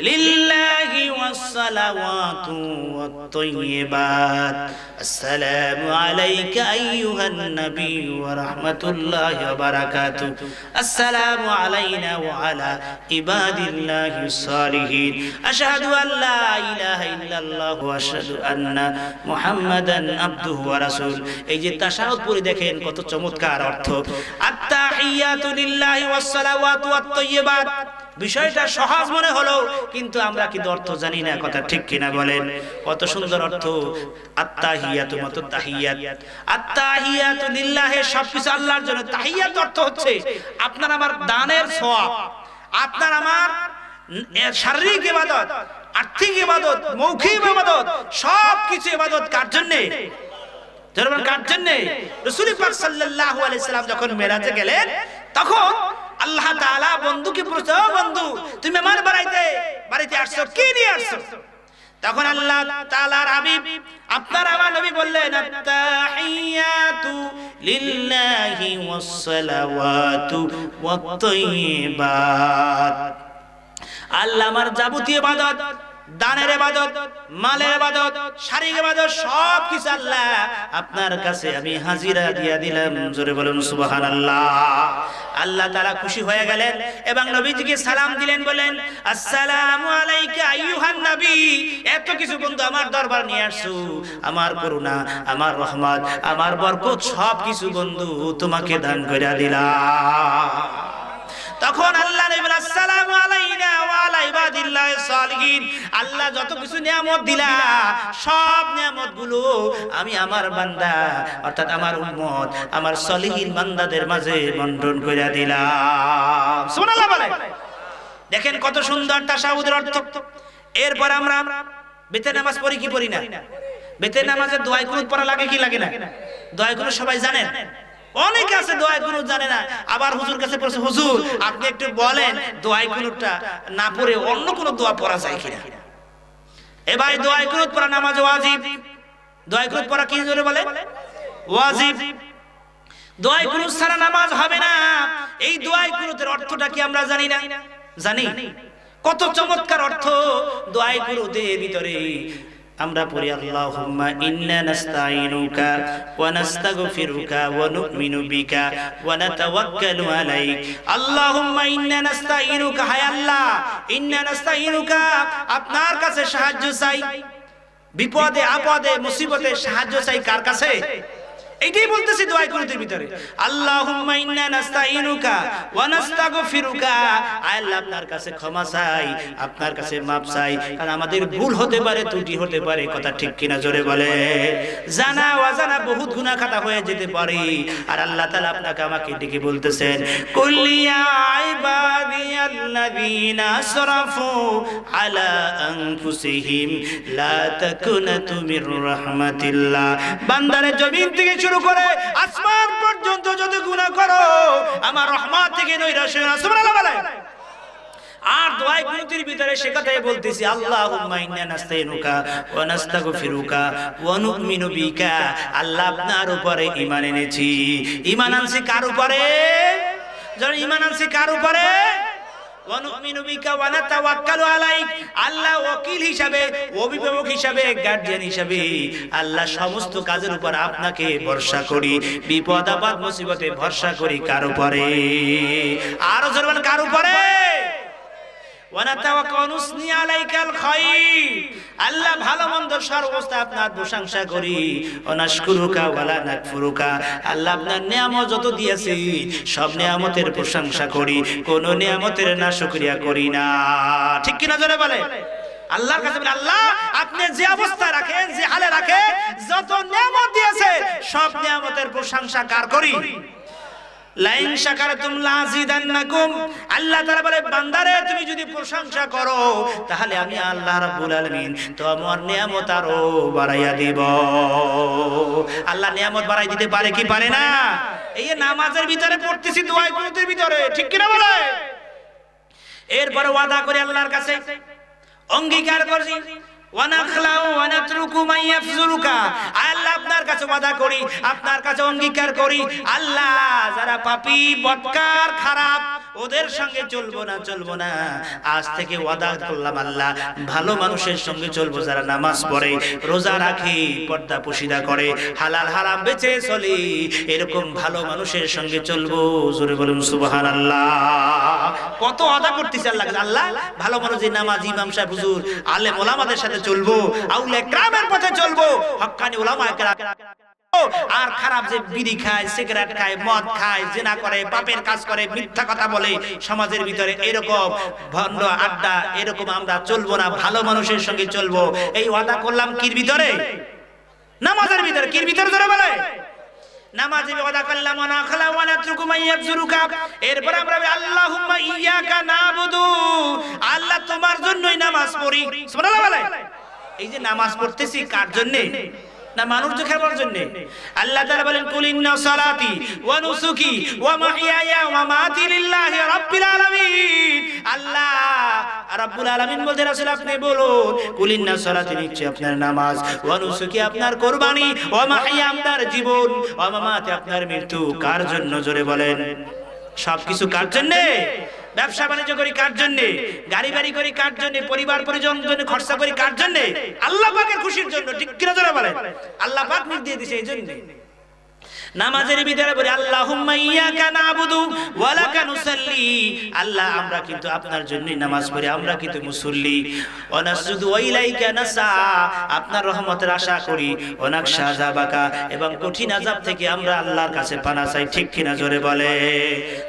لله والصلوات والطيبات السلام عليك أيها النبي ورحمة الله وبركاته السلام علينا وعلى عباد الله الصالحين أشهد أن لا إله إلا الله وأشهد أن محمدا عبده ورسوله এই যে তাশাহুদ পড়ে দেখেন কত চমৎকার অর্থ আত্তাহিয়াতু লিল্লাহি ওয়াস সালাওয়াতু ওয়াত তাইয়্যিবাত সংবাদ বিষয়টা সহজ মনে হলো কিন্তু আমরা কিন্তু অর্থ জানি না কথা ঠিক কিনা বলেন কত সুন্দর অর্থ আত্মা হিয়া তো মত তাহিয়াত আত্মা হিয়া তো লিল্লাহে সবকিছু আল্লাহর জন্য তাহিয়াত অর্থ হচ্ছে আপনার আমার দানের সওয়াব আপনার আমার শারীরিক ইবাদত আর্থিক ইবাদত মৌখিক ইবাদত সবকিছু ইবাদত কার জন্য কার জন্য রসুল পাক সাল্লাল্লাহু আলাইহি সাল্লাম যখন মেরাজে গেলেন তখন আল্লাহ তাআলা বন্ধুকে প্রশ্ন বন্ধু তুমি আমার বাড়িতে বাড়িতে আসছো কি নিয়ে আসছো তখন আল্লাহ তাআলার হাবিব আপনার আমার নবী বললেন আত্তাহিয়াতু লিল্লাহি ওয়াস সালাওয়াতু ওয়াত তাইয়্যিবাত আল্লাহ আমার যাবতীয় ইবাদত দানের এবাদত মালের এবাদত শারীরিক এবাদত সব কিছু আল্লাহ আপনার কাছে আমি হাজিরা দিলাম জোরে বলুন আল্লাহ খুশি হয়ে গেলেন এবং নবীজিকে সালাম দিলেন বলেন আসসালামু আলাইকা আইয়ুহান নবী এত কিছু বন্ধু আমার দরবার নিয়ে আসছো আমার করুণা আমার রহমত আমার বরকত সব কিছু বন্ধু তোমাকে দান করে দিলাম তখন আল্লাহ নবীল আসসালামু আলাইনা ওয়া আলা ইবাদিল্লাহি সালিহিন আল্লাহ যত কিছু নিয়ামত দিলা সব নিয়ামতগুলো আমি আমার বান্দা অর্থাৎ আমার উম্মত আমার সলিহীন বান্দাদের মাঝে বন্টন করে দিলাম সুবহানাল্লাহ বলে দেখেন কত সুন্দর তাসাউদের অর্থ এরপর আমরা বেতে নামাজ পড়ি কি পড়ি না বেতে নামাজের দোয়াই কুনুত পড়া লাগে কি লাগে না দোয়াই কুনুত সবাই জানেন অনেক আছে দোয়া কুনুত জানে না আবার হুজুর কাছে পড়ছে হুজুর আপনি একটু বলেন দোয়া কুনুতটা না পড়ে অন্য কোন দোয়া পড়া যায় কিনা এ ভাই দোয়া কুনুত পড়া নামাজ ওয়াজিব দোয়া কুনুত পড়া কি জোরে বলে ওয়াজিব দোয়া কুনুত ছাড়া নামাজ হবে না এই দোয়া কুনুতের অর্থটা কি আমরা জানি না জানি কত চমৎকার অর্থ দোয়া কুনুতের ভিতরে আমরা পড়ি আল্লাহুম্মা ইন্না ওয়া নাস্তাগফিরুকা ওয়া নুমিনু বিকা ওয়া নাতাওয়াক্কালু আলাইক আল্লাহুম্মা ইন্না হায় আল্লাহ ইন্না নাস্তাঈনুকা আপনার কাছে সাহায্য চাই বিপদে আপদে মুসিবতে সাহায্য চাই কার কাছে এটাই বলতেছি দোয়া কুনুতের ভিতরে আল্লাহুম্মা ইন্না নাস্তাইনুকা ওয়া নাস্তাগফিরুকা আল্লাহ আপনার কাছে ক্ষমা চাই আপনার কাছে মাপ চাই কারণ আমাদের ভুল হতে পারে ত্রুটি হতে পারে কথা ঠিক কিনা জোরে বলে জানা জানা বহুত গুনাহ খাতা হয়ে যেতে পারে আর আল্লাহ তাআলা আপনাকে আমাকে ডেকে বলতেছেন কুল্লিয়া আইবাদিয়াল্লাযিনা আসরাফু আলা আনফুসিহিম লা তাকুনাতু মির রাহমাতিল্লাহ বান্দারে জমিন থেকে শুরু করে আসমান পর্যন্ত যদি গুনাহ করো আমার রহমত থেকে নৈরাশ সুবহানাল্লাহ বলে আর দোয়ায় ভিতরে সে কথাই বলতেছি আল্লাহুম্মা ইন্না নাস্তাইনুকা ওয়া নাস্তাগফিরুকা ওয়া নুমিনু বিকা আল্লাহ আপনার উপরে ঈমান এনেছি ঈমান আনছি কার উপরে যারা ঈমান আনছি কার উপরে আল্লাহ ওকিল হিসাবে অভিভাবক হিসাবে গার্জিয়ান আল্লাহ সমস্ত কাজের উপর আপনাকে ভরসা করি বিপদ মুসিবতে ভরসা করি আরো জোর কার উপরে আল্লাহ ভালো মন্দ সর্বস্থা আপনার প্রশংসা করি যত দিয়েছে সব নিয়ামতের প্রশংসা করি কোন নিয়ামতের না শুকরিয়া করি না ঠিক কিনা জোরে বলে বলে আল্লাহ আপনি যে অবস্থা রাখেন যে হালে রাখেন যত নিয়ামত দিয়েছে সব নিয়ামতের প্রশংসা কার করি লাইন শাকারাতুম নাকুম আল্লাহ তাআলা বলে বান্দারে তুমি যদি প্রশংসা করো তাহলে আমি আল্লাহ রাব্বুল আলামিন তোমার নিয়ামত আরো বাড়াইয়া দিব আল্লাহ নিয়ামত বাড়াই দিতে পারে কি পারে না এই নামাজের ভিতরে পড়তেছি দোয়াই কুনুতের ভিতরে ঠিক কি না বলে এরপর ওয়াদা করে আল্লাহর কাছে অঙ্গীকার করছি আল্লাহ আপনার কাছে বাধা করি আপনার কাছে অঙ্গীকার করি আল্লাহ যারা পাপি বটকার খারাপ ওদের সঙ্গে চলবো না চলবো না আজ থেকে ওয়াদা করলাম আল্লাহ ভালো মানুষের সঙ্গে চলবো যারা নামাজ পড়ে রোজা রাখে পর্দা পুশিদা করে হালাল হারাম বেঁচে চলি এরকম ভালো মানুষের সঙ্গে চলবো জোরে বলুন সুবহান আল্লাহ কত আদা করতেছে আল্লাহ আল্লাহ ভালো মানুষ নামাজ ইমাম সাহেব হুজুর আলে ওলামাদের সাথে চলবো আউলে ক্রামের পথে চলবো হক্কানি ওলামা আর খারাপ যে বিড়ি খায় সিগারেট খায় মদ খায় জেনা করে পাপের কাজ করে মিথ্যা কথা বলে সমাজের ভিতরে এরকম ভণ্ড আড্ডা এরকম আমরা চলবো না ভালো মানুষের সঙ্গে চলবো এই ওয়াদা করলাম কির ভিতরে নামাজের ভিতরে কির ভিতরে ধরে বলে নামাজে ওয়াদা করলাম না খালা এরপর আমরা আল্লাহুম্মা ইয়াকা নাবুদু আল্লাহ তোমার জন্যই নামাজ পড়ি সুবহানাল্লাহ বলে এই যে নামাজ পড়তেছি কার জন্য না মানুষ তো খাবার জন্য আল্লাহ তাআলা বলেন কুল ইন্না সালাতি ওয়া নুসুকি ওয়া মাহইয়ায়া ওয়া মামাতি লিল্লাহি রাব্বিল আলামিন আল্লাহ রাব্বুল আলামিন বলতে রাসূল আপনি বলুন কুল ইন্না সালাতি নিচ্ছে আপনার নামাজ ওয়া নুসুকি আপনার কুরবানি ওয়া মাহইয়া আপনার জীবন ওয়া মামাতি আপনার মৃত্যু কার জন্য জোরে বলেন সবকিছু কার জন্য ব্যবসা বাণিজ্য করি কার জন্য গাড়ি বাড়ি করি কার জন্য পরিবার পরিজন জন্য খরচা করি কার জন্য আল্লাহ পাকের খুশির জন্য ঠিক কিনা জানা বলে আল্লাহ পাক নির্দেশ দিয়েছে এই জন্য নামাজের ভিতরে বলি আল্লাহ আল্লাহ আমরা কিন্তু আপনার জন্যই নামাজ পড়ি আমরা কিন্তু মুসল্লি আপনার রহমতের আশা করি অনাক শাহজাবাকা এবং কঠিন আজাব থেকে আমরা আল্লাহর কাছে পানা চাই ঠিক কিনা জোরে বলে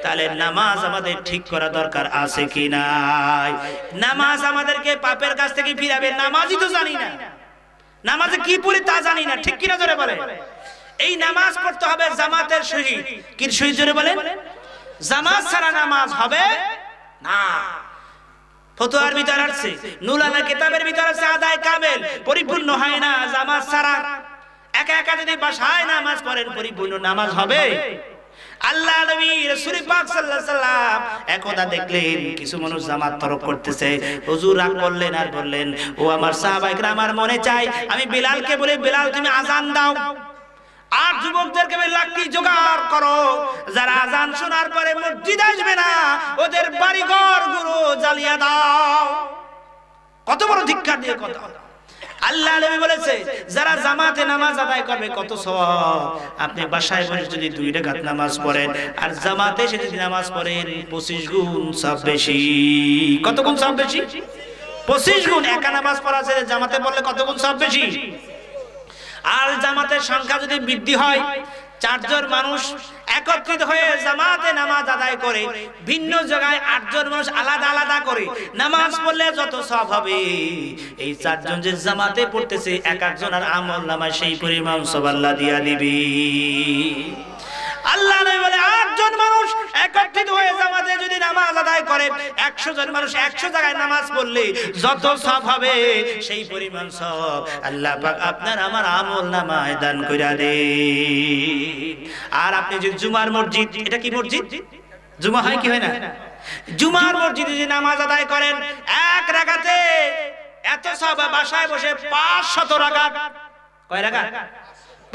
তাহলে নামাজ আমাদের ঠিক করা দরকার আছে কি নাই নামাজ আমাদেরকে পাপের কাছ থেকে ফিরাবে নামাজই তো জানি না নামাজে কি পড়ি তা জানি না ঠিক কিনা জোরে বলে এই নামাজ পড়তে হবে জামাতের সহিত কি সহিত জোরে বলেন জামাত ছাড়া নামাজ হবে না ফতোয়ার ভিতর আছে নুলানা কিতাবের ভিতর আছে আদায় কামেল পরিপূর্ণ হয় না জামাত ছাড়া একা একা যদি বাসায় নামাজ পড়েন পরিপূর্ণ নামাজ হবে আল্লাহ নবী রাসূল পাক সাল্লাল্লাহু আলাইহি সাল্লাম একদা দেখলেন কিছু মানুষ জামাত তরক করতেছে হুজুর রাগ বললেন আর বললেন ও আমার সাহাবায়ে কেরাম আমার মনে চাই আমি বিলালকে বলে বিলাল তুমি আজান দাও আর যুবকদেরকে লাকি জোগাড় করো যারা আজান শোনার পরে মসজিদ আসবে না ওদের বাড়িঘর গুলো জ্বালিয়ে দাও কত বড় ধিক্ষা দিয়ে কথা আল্লাহ নবী বলেছে যারা জামাতে নামাজ আদায় করবে কত সওয়াব আপনি বাসায় বসে যদি দুই রাকাত নামাজ পড়েন আর জামাতে এসে যদি নামাজ পড়েন 25 গুণ সব বেশি কত গুণ সব বেশি 25 গুণ একা নামাজ পড়া ছেড়ে জামাতে পড়লে কত গুণ সব বেশি আল জামাতের সংখ্যা যদি বৃদ্ধি হয় চারজন মানুষ একত্রিত হয়ে জামাতে নামাজ আদায় করে ভিন্ন জায়গায় আটজন মানুষ আলাদা আলাদা করে নামাজ পড়লে যত সব হবে এই চারজন যে জামাতে পড়তেছে এক একজন আর আমল নামায় সেই পরিমাণ সব আল্লাহ দিয়া দিবি আল্লাহ বলে আটজন মানুষ একত্রিত হয়ে জামাতে যদি নামাজ আদায় করে একশো জন মানুষ একশো জায়গায় নামাজ পড়লে যত সব হবে সেই পরিমাণ সব আল্লাহ পাক আপনার আমার আমল নামায় দান করে দে আর আপনি যদি জুমার মসজিদ এটা কি মসজিদ জুমা হয় কি হয় না জুমার মসজিদে যদি নামাজ আদায় করেন এক রাগাতে এত সব বাসায় বসে পাঁচ শত রাখাত কয় রাখাত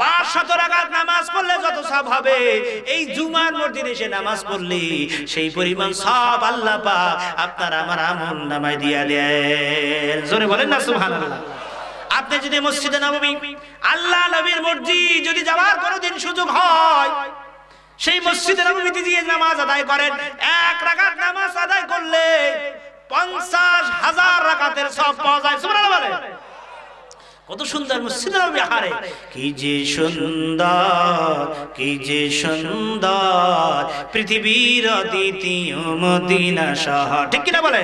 পাঁচ শত রাকাত নামাজ পড়লে যত সব হবে এই জুমার মসজিদ এসে নামাজ পড়লে সেই পরিমাণ সব আল্লাহ পাক আপনার আমার আমল নামায় দিয়া দেন জোরে বলেন না সুবহানাল্লাহ আপনি যদি মসজিদে নববী আল্লাহ নবীর মসজিদ যদি যাওয়ার কোনোদিন সুযোগ হয় সেই মসজিদে নববীতে গিয়ে নামাজ আদায় করেন এক রাকাত নামাজ আদায় করলে পঞ্চাশ হাজার রাকাতের সব পাওয়া যায় সুবহানাল্লাহ কত সুন্দর মসজিদে হারে কি যে সুন্দর কি যে সুন্দর পৃথিবীর দ্বিতীয় মদিনা শহর ঠিক কিনা বলে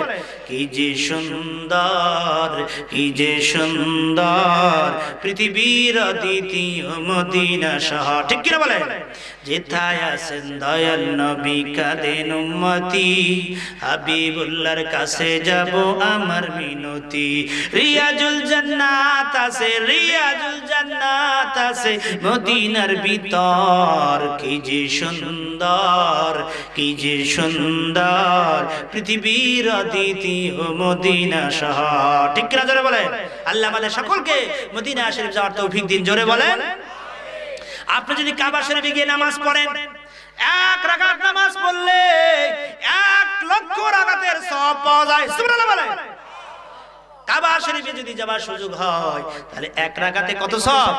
কি যে সুন্দর কি যে সুন্দর পৃথিবীর দ্বিতীয় মদিনা শহর ঠিক কিনা বলে নবী কাছে আমার রিয়াজুল মদিনার ভিতর কি যে সুন্দর কি যে সুন্দর পৃথিবীর দ্বিতীয় মদিনা শহর ঠিক কিনা জোরে বলে আল্লাহ বলে সকলকে মদিনা শরীফ যাওয়ার তৌফিক দিন জোরে বলেন আপনি যদি কাবা শরীফে গিয়ে নামাজ পড়েন এক রাকাত নামাজ পড়লে এক লক্ষ রাকাতের সব পাওয়া যায় সুবহানাল্লাহ বলেন কাবা শরীফে যদি যাওয়ার সুযোগ হয় তাহলে এক রাকাতে কত সব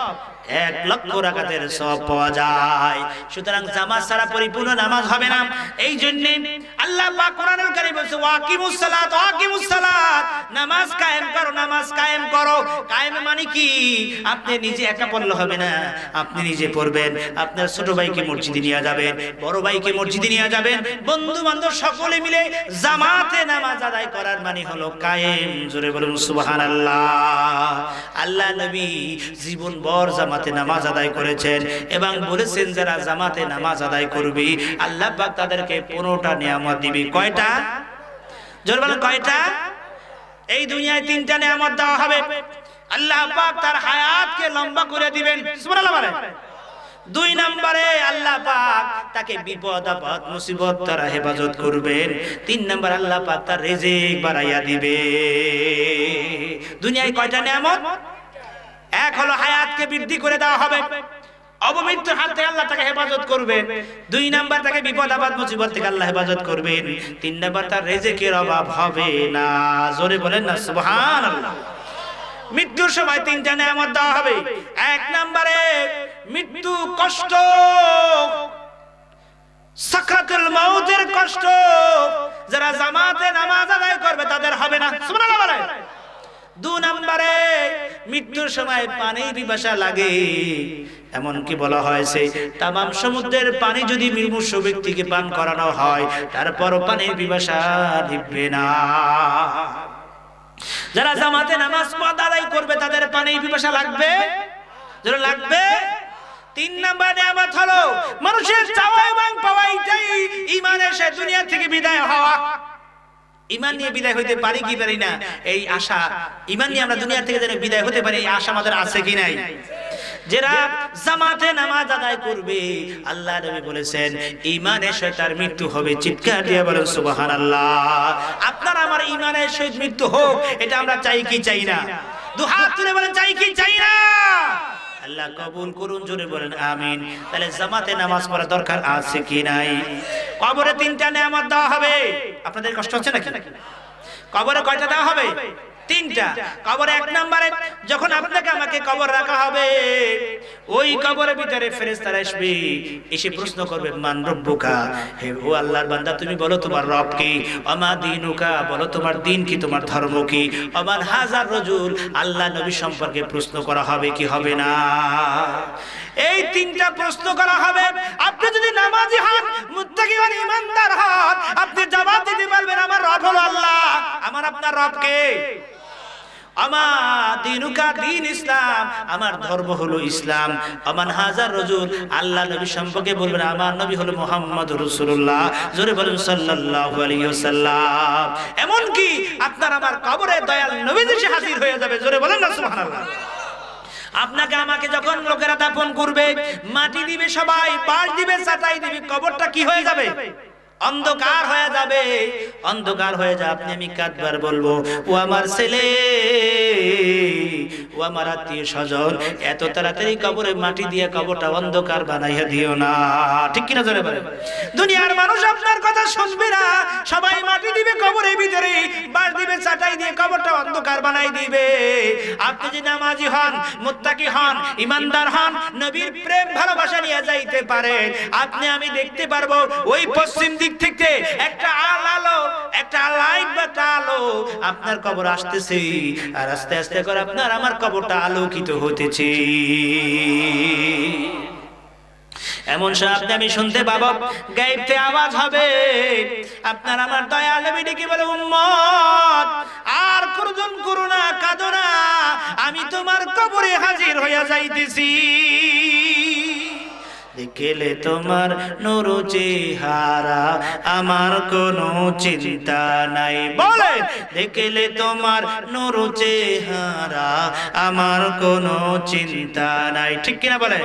এক লক্ষ রাকাতের সব পাওয়া যায় সুতরাং জামাত ছাড়া পরিপূর্ণ নামাজ হবে না এই জন্য আল্লাহ পাক কোরআনুল কারীম বলছে ওয়াকিমুস সালাত ওয়াকিমুস সালাত নামাজ কায়েম করো নামাজ কায়েম করো কায়েম মানে কি আপনি নিজে একা পড়লে হবে না আপনি নিজে পড়বেন আপনার ছোট ভাইকে মসজিদে নিয়ে যাবেন বড় ভাইকে মসজিদে নিয়ে যাবেন বন্ধু বান্ধব সকলে মিলে জামাতে নামাজ আদায় করার মানে হলো কায়েম জোরে বলুন সুবহানাল্লাহ আল্লাহ নবী জীবন বর জামাত জামাতে নামাজ আদায় করেছেন এবং বলেছেন যারা জামাতে নামাজ আদায় করবি আল্লাহ পাক তাদেরকে পনেরোটা নিয়ামত দিবি কয়টা জোর বলেন কয়টা এই দুনিয়ায় তিনটা নিয়ামত দেওয়া হবে আল্লাহ পাক তার হায়াতকে লম্বা করে দিবেন সুবহানাল্লাহ বলেন দুই নম্বরে আল্লাহ পাক তাকে বিপদ আপদ মুসিবত তারা হেফাজত করবেন তিন নম্বর আল্লাহ পাক তার রেজেক বাড়াইয়া দিবে দুনিয়ায় কয়টা নিয়ামত এক হলো হায়াতকে বৃদ্ধি করে দেওয়া হবে অবমৃত্যুর হাত থেকে আল্লাহ তাকে হেফাজত করবেন দুই নাম্বার তাকে বিপদ আপদ মুসিবত থেকে আল্লাহ হেফাজত করবেন তিন নাম্বার তার রেজেকের অভাব হবে না জোরে বলেন না সুবহান মৃত্যুর সময় জানে নিয়ামত দেওয়া হবে এক নাম্বারে মৃত্যু কষ্ট সাকাতুল মাউতের কষ্ট যারা জামাতে নামাজ আদায় করবে তাদের হবে না সুবহানাল্লাহ বলেন দু নম্বরে মৃত্যুর সময় পানি পিপাসা লাগে এমনকি বলা হয়েছে তাম সমুদ্রের পানি যদি মৃমুষ ব্যক্তিকে পান করানো হয় তারপর পানির পিপাসা দিবে না যারা জামাতে নামাজ পদ আদায় করবে তাদের পানি পিপাসা লাগবে যারা লাগবে তিন নাম্বার নেয়ামত হলো মানুষের চাওয়া এবং পাওয়া এটাই ইমানের সে দুনিয়া থেকে বিদায় হওয়া ইমান নিয়ে বিদায় হইতে পারি কি পারি না এই আশা ইমান নিয়ে আমরা দুনিয়া থেকে যেন বিদায় হতে পারি এই আশা আমাদের আছে কি নাই যারা জামাতে নামাজ আদায় করবে আল্লাহ নবী বলেছেন ইমানের সহিত তার মৃত্যু হবে চিৎকার দিয়ে বলেন আপনার আমার ইমানের সহিত মৃত্যু হোক এটা আমরা চাই কি চাই না দুহাত তুলে বলেন চাই কি চাই না আল্লাহ কবুল করুন জোরে বলেন আমিন তাহলে জামাতে নামাজ পড়া দরকার আছে কি নাই কবরে তিনটা নিয়ামত দেওয়া হবে আপনাদের কষ্ট হচ্ছে নাকি কবরে কয়টা দেওয়া হবে তিনটা কবর এক নম্বরে যখন আপনাকে আমাকে কবর রাখা হবে ওই কবরের ভিতরে ফেরেস্তারা আসবে এসে প্রশ্ন করবে মান রব্বুকা হে ও আল্লাহর বান্দা তুমি বলো তোমার রব কি অমা দিনুকা বলো তোমার দিন কি তোমার ধর্ম কি আমার হাজার রজুল আল্লাহ নবী সম্পর্কে প্রশ্ন করা হবে কি হবে না এই তিনটা প্রশ্ন করা হবে আপনি যদি নামাজি হন হন ইমানদার হন আপনি জবাব দিতে পারবেন আমার রব হলো আল্লাহ আমার আপনার রব কে আমার দিনুকা দিন ইসলাম আমার ধর্ম হলো ইসলাম আমার হাজার আল্লাহ নবী সম্পর্কে বলবেন আমার নবী হলো মোহাম্মদ রসুল্লাহ জোরে বলেন সাল্লাল্লাহু আলাইহি ওয়াসাল্লাম এমন কি আপনার আমার কবরে দয়াল দেশে হাজির হয়ে যাবে জোরে বলেন না সুবহানাল্লাহ আপনাকে আমাকে যখন লোকেরা দাপন করবে মাটি দিবে সবাই পাশ দিবে চাটাই দিবে কবরটা কি হয়ে যাবে অন্ধকার হয়ে যাবে অন্ধকার হয়ে যা আপনি আমি কাতবার বলবো ও আমার ছেলে ও আমার আত্মীয় স্বজন এত তাড়াতাড়ি কবরে মাটি দিয়ে কবরটা অন্ধকার বানাইয়া দিও না ঠিক কিনা জোরে বলে দুনিয়ার মানুষ আপনার কথা শুনবে না সবাই মাটি দিবে কবরের ভিতরে বাস দিবে চাটাই দিয়ে কবরটা অন্ধকার বানাই দিবে আপনি যদি নামাজি হন মুত্তাকি হন ইমানদার হন নবীর প্রেম ভালোবাসা নিয়ে যাইতে পারেন আপনি আমি দেখতে পারবো ওই পশ্চিম দিকে দিক থেকে একটা আলালো একটা লাইট বা কালো আপনার কবর আসতেছে আর আস্তে আস্তে করে আপনার আমার কবরটা আলোকিত হতেছে এমন আপনি আমি শুনতে পাবো গাইতে আওয়াজ হবে আপনার আমার দয়া আলমী ডেকে বলে উম্মত আর করুন করো না কাঁদো না আমি তোমার কবরে হাজির হইয়া যাইতেছি দেখিলে তোমার নুরু চেহারা আমার কোনো চিন্তা নাই বলে দেখিলে তোমার নুরু চেহারা আমার কোনো চিন্তা নাই ঠিক কিনা বলে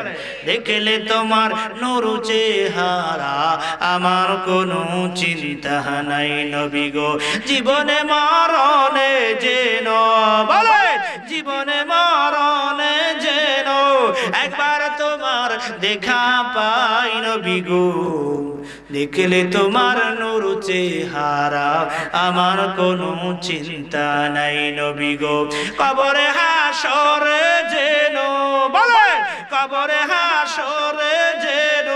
দেখিলে তোমার নুরু চেহারা আমার কোনো চিন্তা নাই নবী গো জীবনে মারনে যে বলে জীবনে মারনে দেখা পাই নবী গো দেখলে তোমার নূর চেহারা আমার কোনো চিন্তা নাই নবী গো কবরে হাসর যেন বলে কবরে হাসর যেন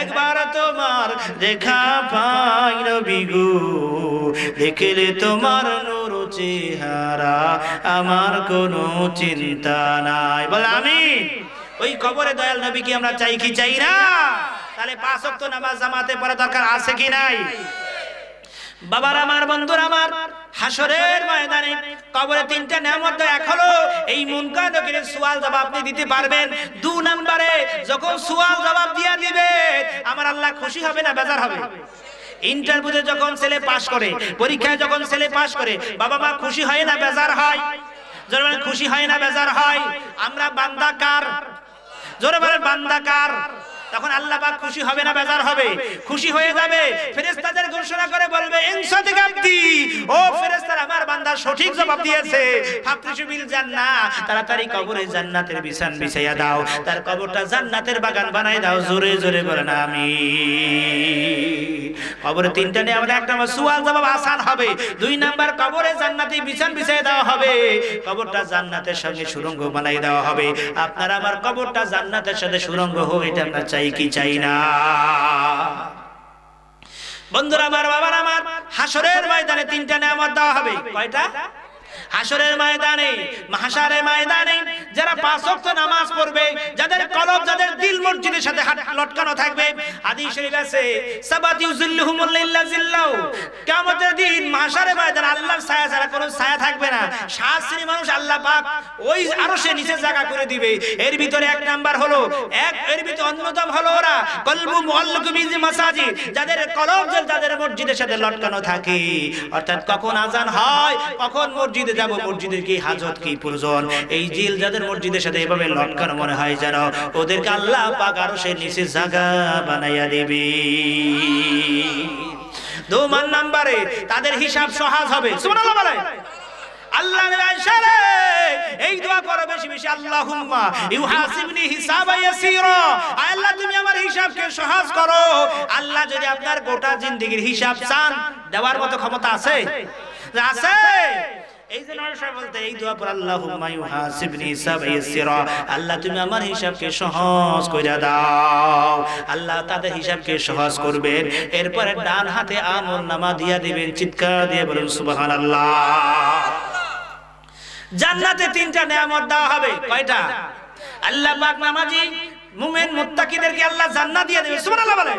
একবার তোমার দেখা পাই নবী গো দেখলে তোমার নূর চেহারা আমার কোনো চিন্তা নাই বলে আমি ওই কবরে দয়াল কি আমরা চাই কি চাই না তাহলে পাঁচ ওয়াক্ত নামাজ জামাতে পড়া দরকার আছে কি নাই বাবার আমার বন্ধুর আমার হাসরের ময়দানে কবরে তিনটা নেমত এক হলো এই মুনকার নকির সুয়াল জবাব আপনি দিতে পারবেন দু নম্বরে যখন সুয়াল জবাব দিয়া দিবে আমার আল্লাহ খুশি হবে না বেজার হবে ইন্টারভিউতে যখন ছেলে পাশ করে পরীক্ষায় যখন ছেলে পাশ করে বাবা মা খুশি হয় না বেজার হয় খুশি হয় না বেজার হয় আমরা বান্দা কার জোরে বলেন বান্দা কার তখন আল্লাহ পাক খুশি হবে না বেজার হবে খুশি হয়ে যাবে ফেরেশতাদের ঘোষণা করে বলবে ইনসাদিক আব্দি ও ফেরেশতারা আমার বান্দা সঠিক জবাব দিয়েছে ফাতরিশু বিল জান্নাত তাড়াতাড়ি কবরে জান্নাতের বিছান বিছাইয়া দাও তার কবরটা জান্নাতের বাগান বানায় দাও জোরে জোরে বলেন আমিন কবরে তিনটা নিয়ে আমাদের একটা সুয়াল জবাব আসান হবে দুই নাম্বার কবরে জান্নাতি বিছান বিছাই দেওয়া হবে কবরটা জান্নাতের সঙ্গে সুরঙ্গ বানাই দেওয়া হবে আপনারা আমার কবরটা জান্নাতের সাথে সুরঙ্গ হোক এটা আমরা চাই কি চাই না বন্ধুরা আমার বাবার আমার হাসরের ময়দানে তিনটা নেয়ামত দেওয়া হবে কয়টা হাসরের ময়দানে মাহাসারের ময়দানে যারা পাঁচ ওয়াক্ত নামাজ পড়বে যাদের কলব যাদের দিল মসজিদের সাথে লটকানো থাকবে হাদিস শরীফ আছে কিয়ামতের দিন ময়দানে আল্লাহর ছায়া ছায়া থাকবে না মানুষ আল্লাহ পাক ওই নিচে জায়গা করে দিবে এর ভিতরে এক নাম্বার হলো এক এর ভিতরে অন্যতম হলো ওরা কলবু মুআল্লাকু বিজি মাসাজিদ যাদের কলব যাদের মসজিদের সাথে লটকানো থাকে অর্থাৎ কখন আজান হয় কখন মসজিদ মসজিদে যাব মসজিদের কি হাজত কি প্রয়োজন এই জিল যাদের মসজিদের সাথে এভাবে লটকার মনে হয় যেন ওদেরকে আল্লাহ পাক আরো সে নিচে জাগা বানাইয়া দিবি দুমান নাম্বারে তাদের হিসাব সহজ হবে যদি আপনার গোটা হিসাব দেওয়ার মতো ক্ষমতা আছে আছে এরপরে ডান হাতে আমল নামা দিয়া দিবেন চিৎকার দিয়ে বলুন আল্লাহ জান্নাতে তিনটা নিয়ামত দেওয়া হবে কয়টা আল্লাহ পাক নামাজি মুমিন মুত্তাকিদেরকে আল্লাহ জান্নাত দিয়ে দেবে সুবহানাল্লাহ বলেন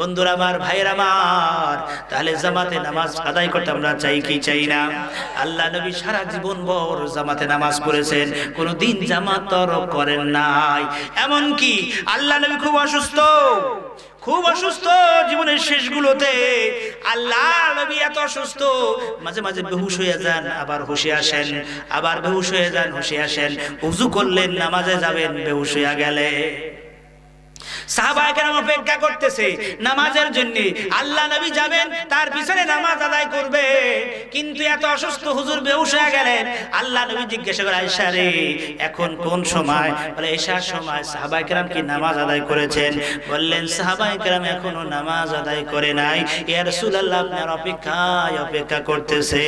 বন্ধুরা আমার ভাইয়ের আমার তাহলে জামাতে নামাজ আদায় করতে আমরা চাই কি চাই না আল্লাহ নবী সারা জীবন ভর জামাতে নামাজ পড়েছেন কোনো দিন জামাত তরক করেন নাই এমন কি আল্লাহ নবী খুব অসুস্থ খুব অসুস্থ জীবনের শেষগুলোতে আল্লাহ নবী এত অসুস্থ মাঝে মাঝে বেহুশ হয়ে যান আবার হুশে আসেন আবার বেহুশ হয়ে যান হুশে আসেন উজু করলেন নামাজে যাবেন বেহুশ হয়ে গেলে অপেক্ষা করতেছে নামাজের জন্য আল্লাহ নবী যাবেন তার পিছনে নামাজ আদায় করবে কিন্তু এত অসুস্থ হুজুর গেলেন আল্লাহ নবী জিজ্ঞাসা করে রে এখন কোন সময় বলে এশার সময় সাহাবাহাম কি নামাজ আদায় করেছেন বললেন সাহাবাহাম এখনো নামাজ আদায় করে নাই ইয়ার সুলাল্লাহ আপনার অপেক্ষায় অপেক্ষা করতেছে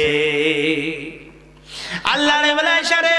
আল্লাহ রে বলে আয়সা রে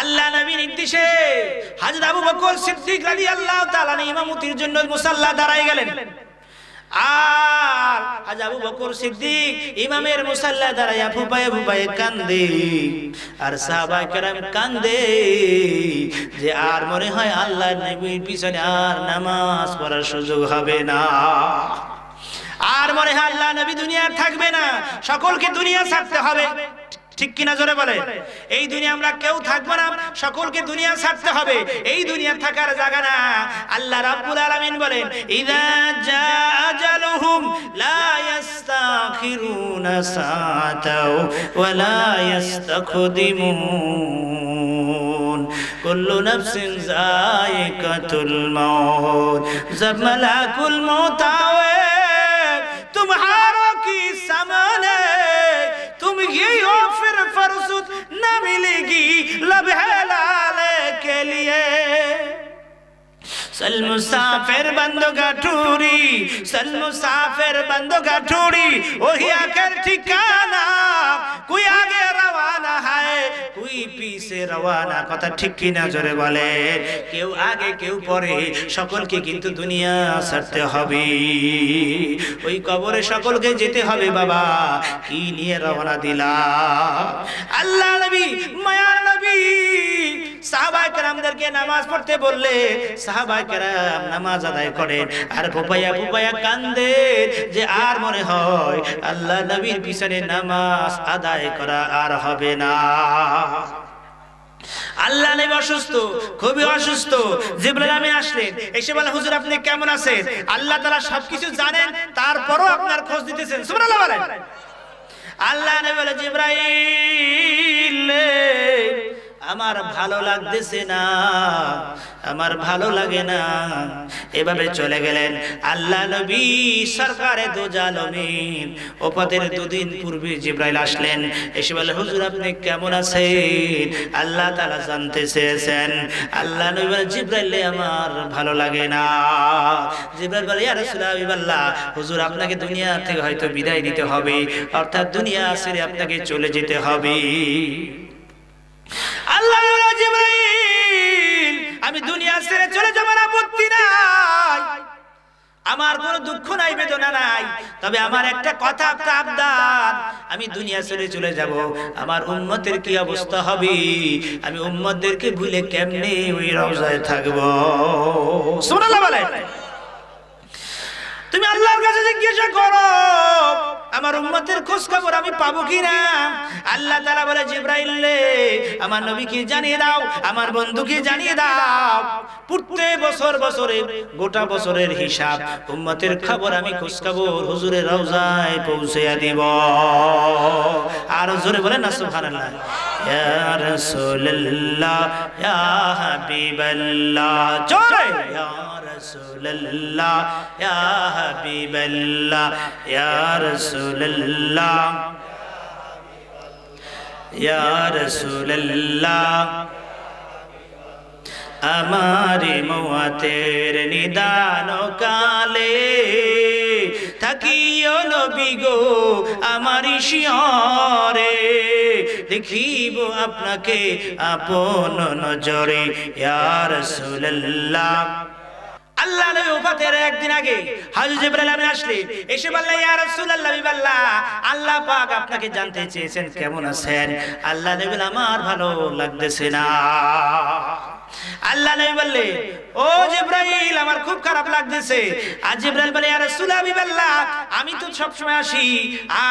আল্লাহ নবী নির্দেশে হাজর আবু বকর সিদ্দিক আলী আল্লাহ তালা ইমামতির জন্য মুসাল্লা দাঁড়াই গেলেন আর আজ আবু বকর সিদ্দিক ইমামের মুসাল্লা দাঁড়ায় ফুপায়ে ফুপায়ে কান্দে আর সাহাবা কেরাম কান্দে যে আর মনে হয় আল্লাহ নবীর পিছনে আর নামাজ পড়ার সুযোগ হবে না আর মনে হয় আল্লাহ নবী দুনিয়ার থাকবে না সকলকে দুনিয়া ছাড়তে হবে ঠিক কিনা জোরে বলে এই দুনিয়া আমরা কেউ থাকবো না সকলকে দুনিয়া ছাড়তে হবে এই দুনিয়া থাকার জায়গা না আল্লাহ রাব্বুল আলামিন বলেন ইদা জা আজালুহুম লা ইস্তাখিরুনা সাআতাও ওয়া লা ইস্তাকদিমুন কুল্লু নাফসিন যায়িকাতুল মাউত জব মালাকুল মাউত আওয়ে তুমহারো কি সামনে तुम ये हो फिर फरसुद न मिलेगी लब है लाल के लिए सल मुसाफिर बंदो का ठूरी গাঠুরি मुसाफिर बंदो ঠিকানা ठूरी আগে রওনা ठिकाना কুই आगे रवाना পিছে রওয়ানা কথা ঠিক কিনা জোরে বলে কেউ আগে কেউ পরে সকলকে কিন্তু দুনিয়া ছাড়তে হবে ওই কবরে সকলকে যেতে হবে বাবা কি নিয়ে রওনা দিলা আল্লাহ নবী মায়া নবী সাহাবায়ে کرامদেরকে নামাজ পড়তে বললে সাহাবায়ে কেরাম নামাজ আদায় করেন আর ফুপাইয়া ফুপাইয়া কান্দে যে আর মনে হয় আল্লাহ নবীর পিছনে নামাজ আদায় করা আর হবে না আল্লাহ অসুস্থ খুবই অসুস্থ জিবরাইল আসলেন এসে বলে হুজুর আপনি কেমন আছেন আল্লাহ তালা সবকিছু জানেন তারপরও আপনার খোঁজ দিতেছেন বলেন আল্লাহ নবী বলে জিবরাইল আমার ভালো লাগতেছে না আমার ভালো লাগে না এভাবে চলে গেলেন আল্লাহ নবী সরকারে দু ওপাতের দুদিন পূর্বে জিব্রাইল আসলেন এসে বলে হুজুর আপনি কেমন আছেন আল্লাহ তালা জানতে চেয়েছেন আল্লাহ নবী বলে জিব্রাইল আমার ভালো লাগে না জিব্রাইল বলে ইয়া রাসূলুল্লাহ হুজুর আপনাকে দুনিয়া থেকে হয়তো বিদায় দিতে হবে অর্থাৎ দুনিয়া ছেড়ে আপনাকে চলে যেতে হবে আমি দুনিয়া ছেড়ে চলে যাবার আপত্তি নাই আমার কোনো দুঃখ নাই বেদনা নাই তবে আমার একটা কথা একটা আমি দুনিয়া ছেড়ে চলে যাব আমার উম্মতের কি অবস্থা হবে আমি উম্মতদেরকে ভুলে কেমনে ওই রওজায় থাকবো সুবহানাল্লাহ বলেন তুমি আল্লাহর কাছে জিজ্ঞাসা করো আমার উম্মতের খোঁজ খবর আমি পাবো কি না আল্লাহ তাআলা বলে জিব্রাইলে আমার নবীকে জানিয়ে দাও আমার বন্ধুকে জানিয়ে দাও প্রত্যেক বছর বছরে গোটা বছরের হিসাব উম্মতের খবর আমি খোঁজ খবর হুজুরের রওজায় পৌঁছায়া দিব আর জোরে বলেন না সুবহানাল্লাহ ইয়া রাসূলুল্লাহ ইয়া হাবিবাল্লাহ জোরে ইয়া রসুল্লাহ ইয়া হাবিবাল্লাহ ইয়া রসুল্লাহ ইয়া রসুল্লাহ আমার মুয়াতের নিদান কালে থাকিও নবী গো আমার শিয়রে দেখিব আপনাকে আপন নজরে ইয়া রাসূলুল্লাহ আল্লাহ নবী ওফাতের একদিন আগে হযরত জিবরাইল আমিন আসলে এসে বললেন ইয়া রাসূলুল্লাহ বিবাল্লাহ আল্লাহ পাক আপনাকে জানতে চেয়েছেন কেমন আছেন আল্লাহ নবী আমার ভালো লাগতেছে না আল্লাহ নবী বললে ও জিব্রাইল আমার খুব খারাপ লাগতেছে আর জিব্রাইল বলে ইয়া রাসূল হাবিবাল্লাহ আমি তো সব সময় আসি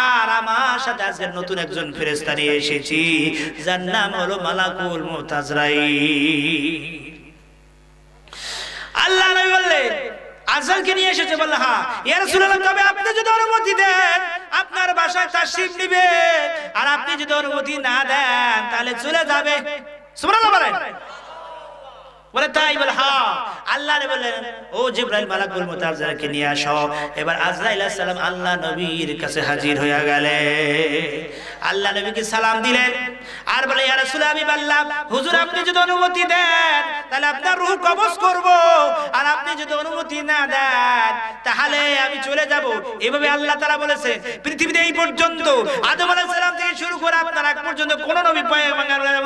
আর আমার সাথে আজকে নতুন একজন ফেরেশতা নিয়ে এসেছি যার নাম হলো মালাকুল মুতাজরাইল আল্লাহ নবী বললেন কে নিয়ে এসেছে বললে হ্যাঁ ইয়া রাসূলুল্লাহ তবে আপনি যদি অনুমতি দেন আপনার বাসায় তাসিম নিবে আর আপনি যদি অনুমতি না দেন তাহলে চলে যাবে সুবহানাল্লাহ বলেন আপনি যদি অনুমতি দেন তাহলে আপনার রুহ কবজ করব আর আপনি যদি অনুমতি না দেন তাহলে আমি চলে যাব এভাবে আল্লাহ তারা বলেছে পৃথিবীতে এই পর্যন্ত আদম আলাইহিস সালাম থেকে শুরু করে আপনার এক পর্যন্ত কোন নবী পায়ে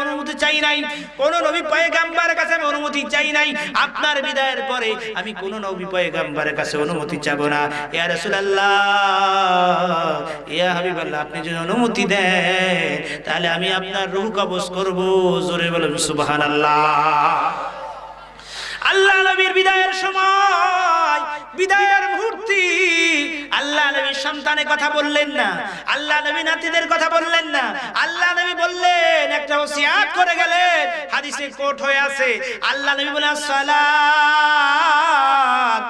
অনুমতি চাই নাই কোন নবী পায়ে গাম্বার কাছে আমি অনুমতি অনুমতি চাই নাই আপনার বিদায়ের পরে আমি কোন নবী পয়গাম্বারের কাছে অনুমতি চাবো না ইয়া রাসূলুল্লাহ ইয়া হাবিবাল্লাহ আপনি যদি অনুমতি দেন তাহলে আমি আপনার রূহ কবজ করব জোরে বলেন সুবহানাল্লাহ আল্লাহ নবীর বিদায়ের সময় বিদায়ের মুহূর্তে আল্লাহ নবী সন্তানের কথা বললেন না আল্লাহ নবী নাতিদের কথা বললেন না আল্লাহ নবী বললেন একটা ওসিয়াত করে গেলেন হাদিসে কোট হয়ে আছে আল্লাহ নবী বলে আসসালাত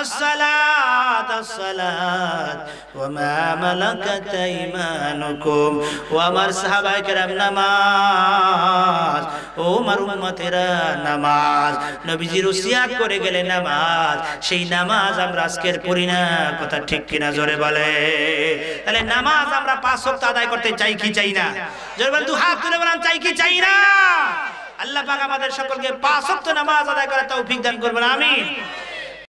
আসসালাত আসসালাত ওয়া মা মালাকাত আইমানুকুম ওয়া আমার সাহাবায়ে কেরাম নামাজ ও আমার উম্মতেরা নামাজ নবীজি নবীজির করে গেলে নামাজ সেই নামাজ আমরা আজকের পড়ি না কথা ঠিক কিনা জোরে বলে তাহলে নামাজ আমরা পাঁচ সপ্তাহ আদায় করতে চাই কি চাই না জোরে বলেন দু হাত তুলে বলেন চাই কি চাই না আল্লাহ পাক আমাদের সকলকে পাঁচ সপ্তাহ নামাজ আদায় করার তৌফিক দান করবেন আমিন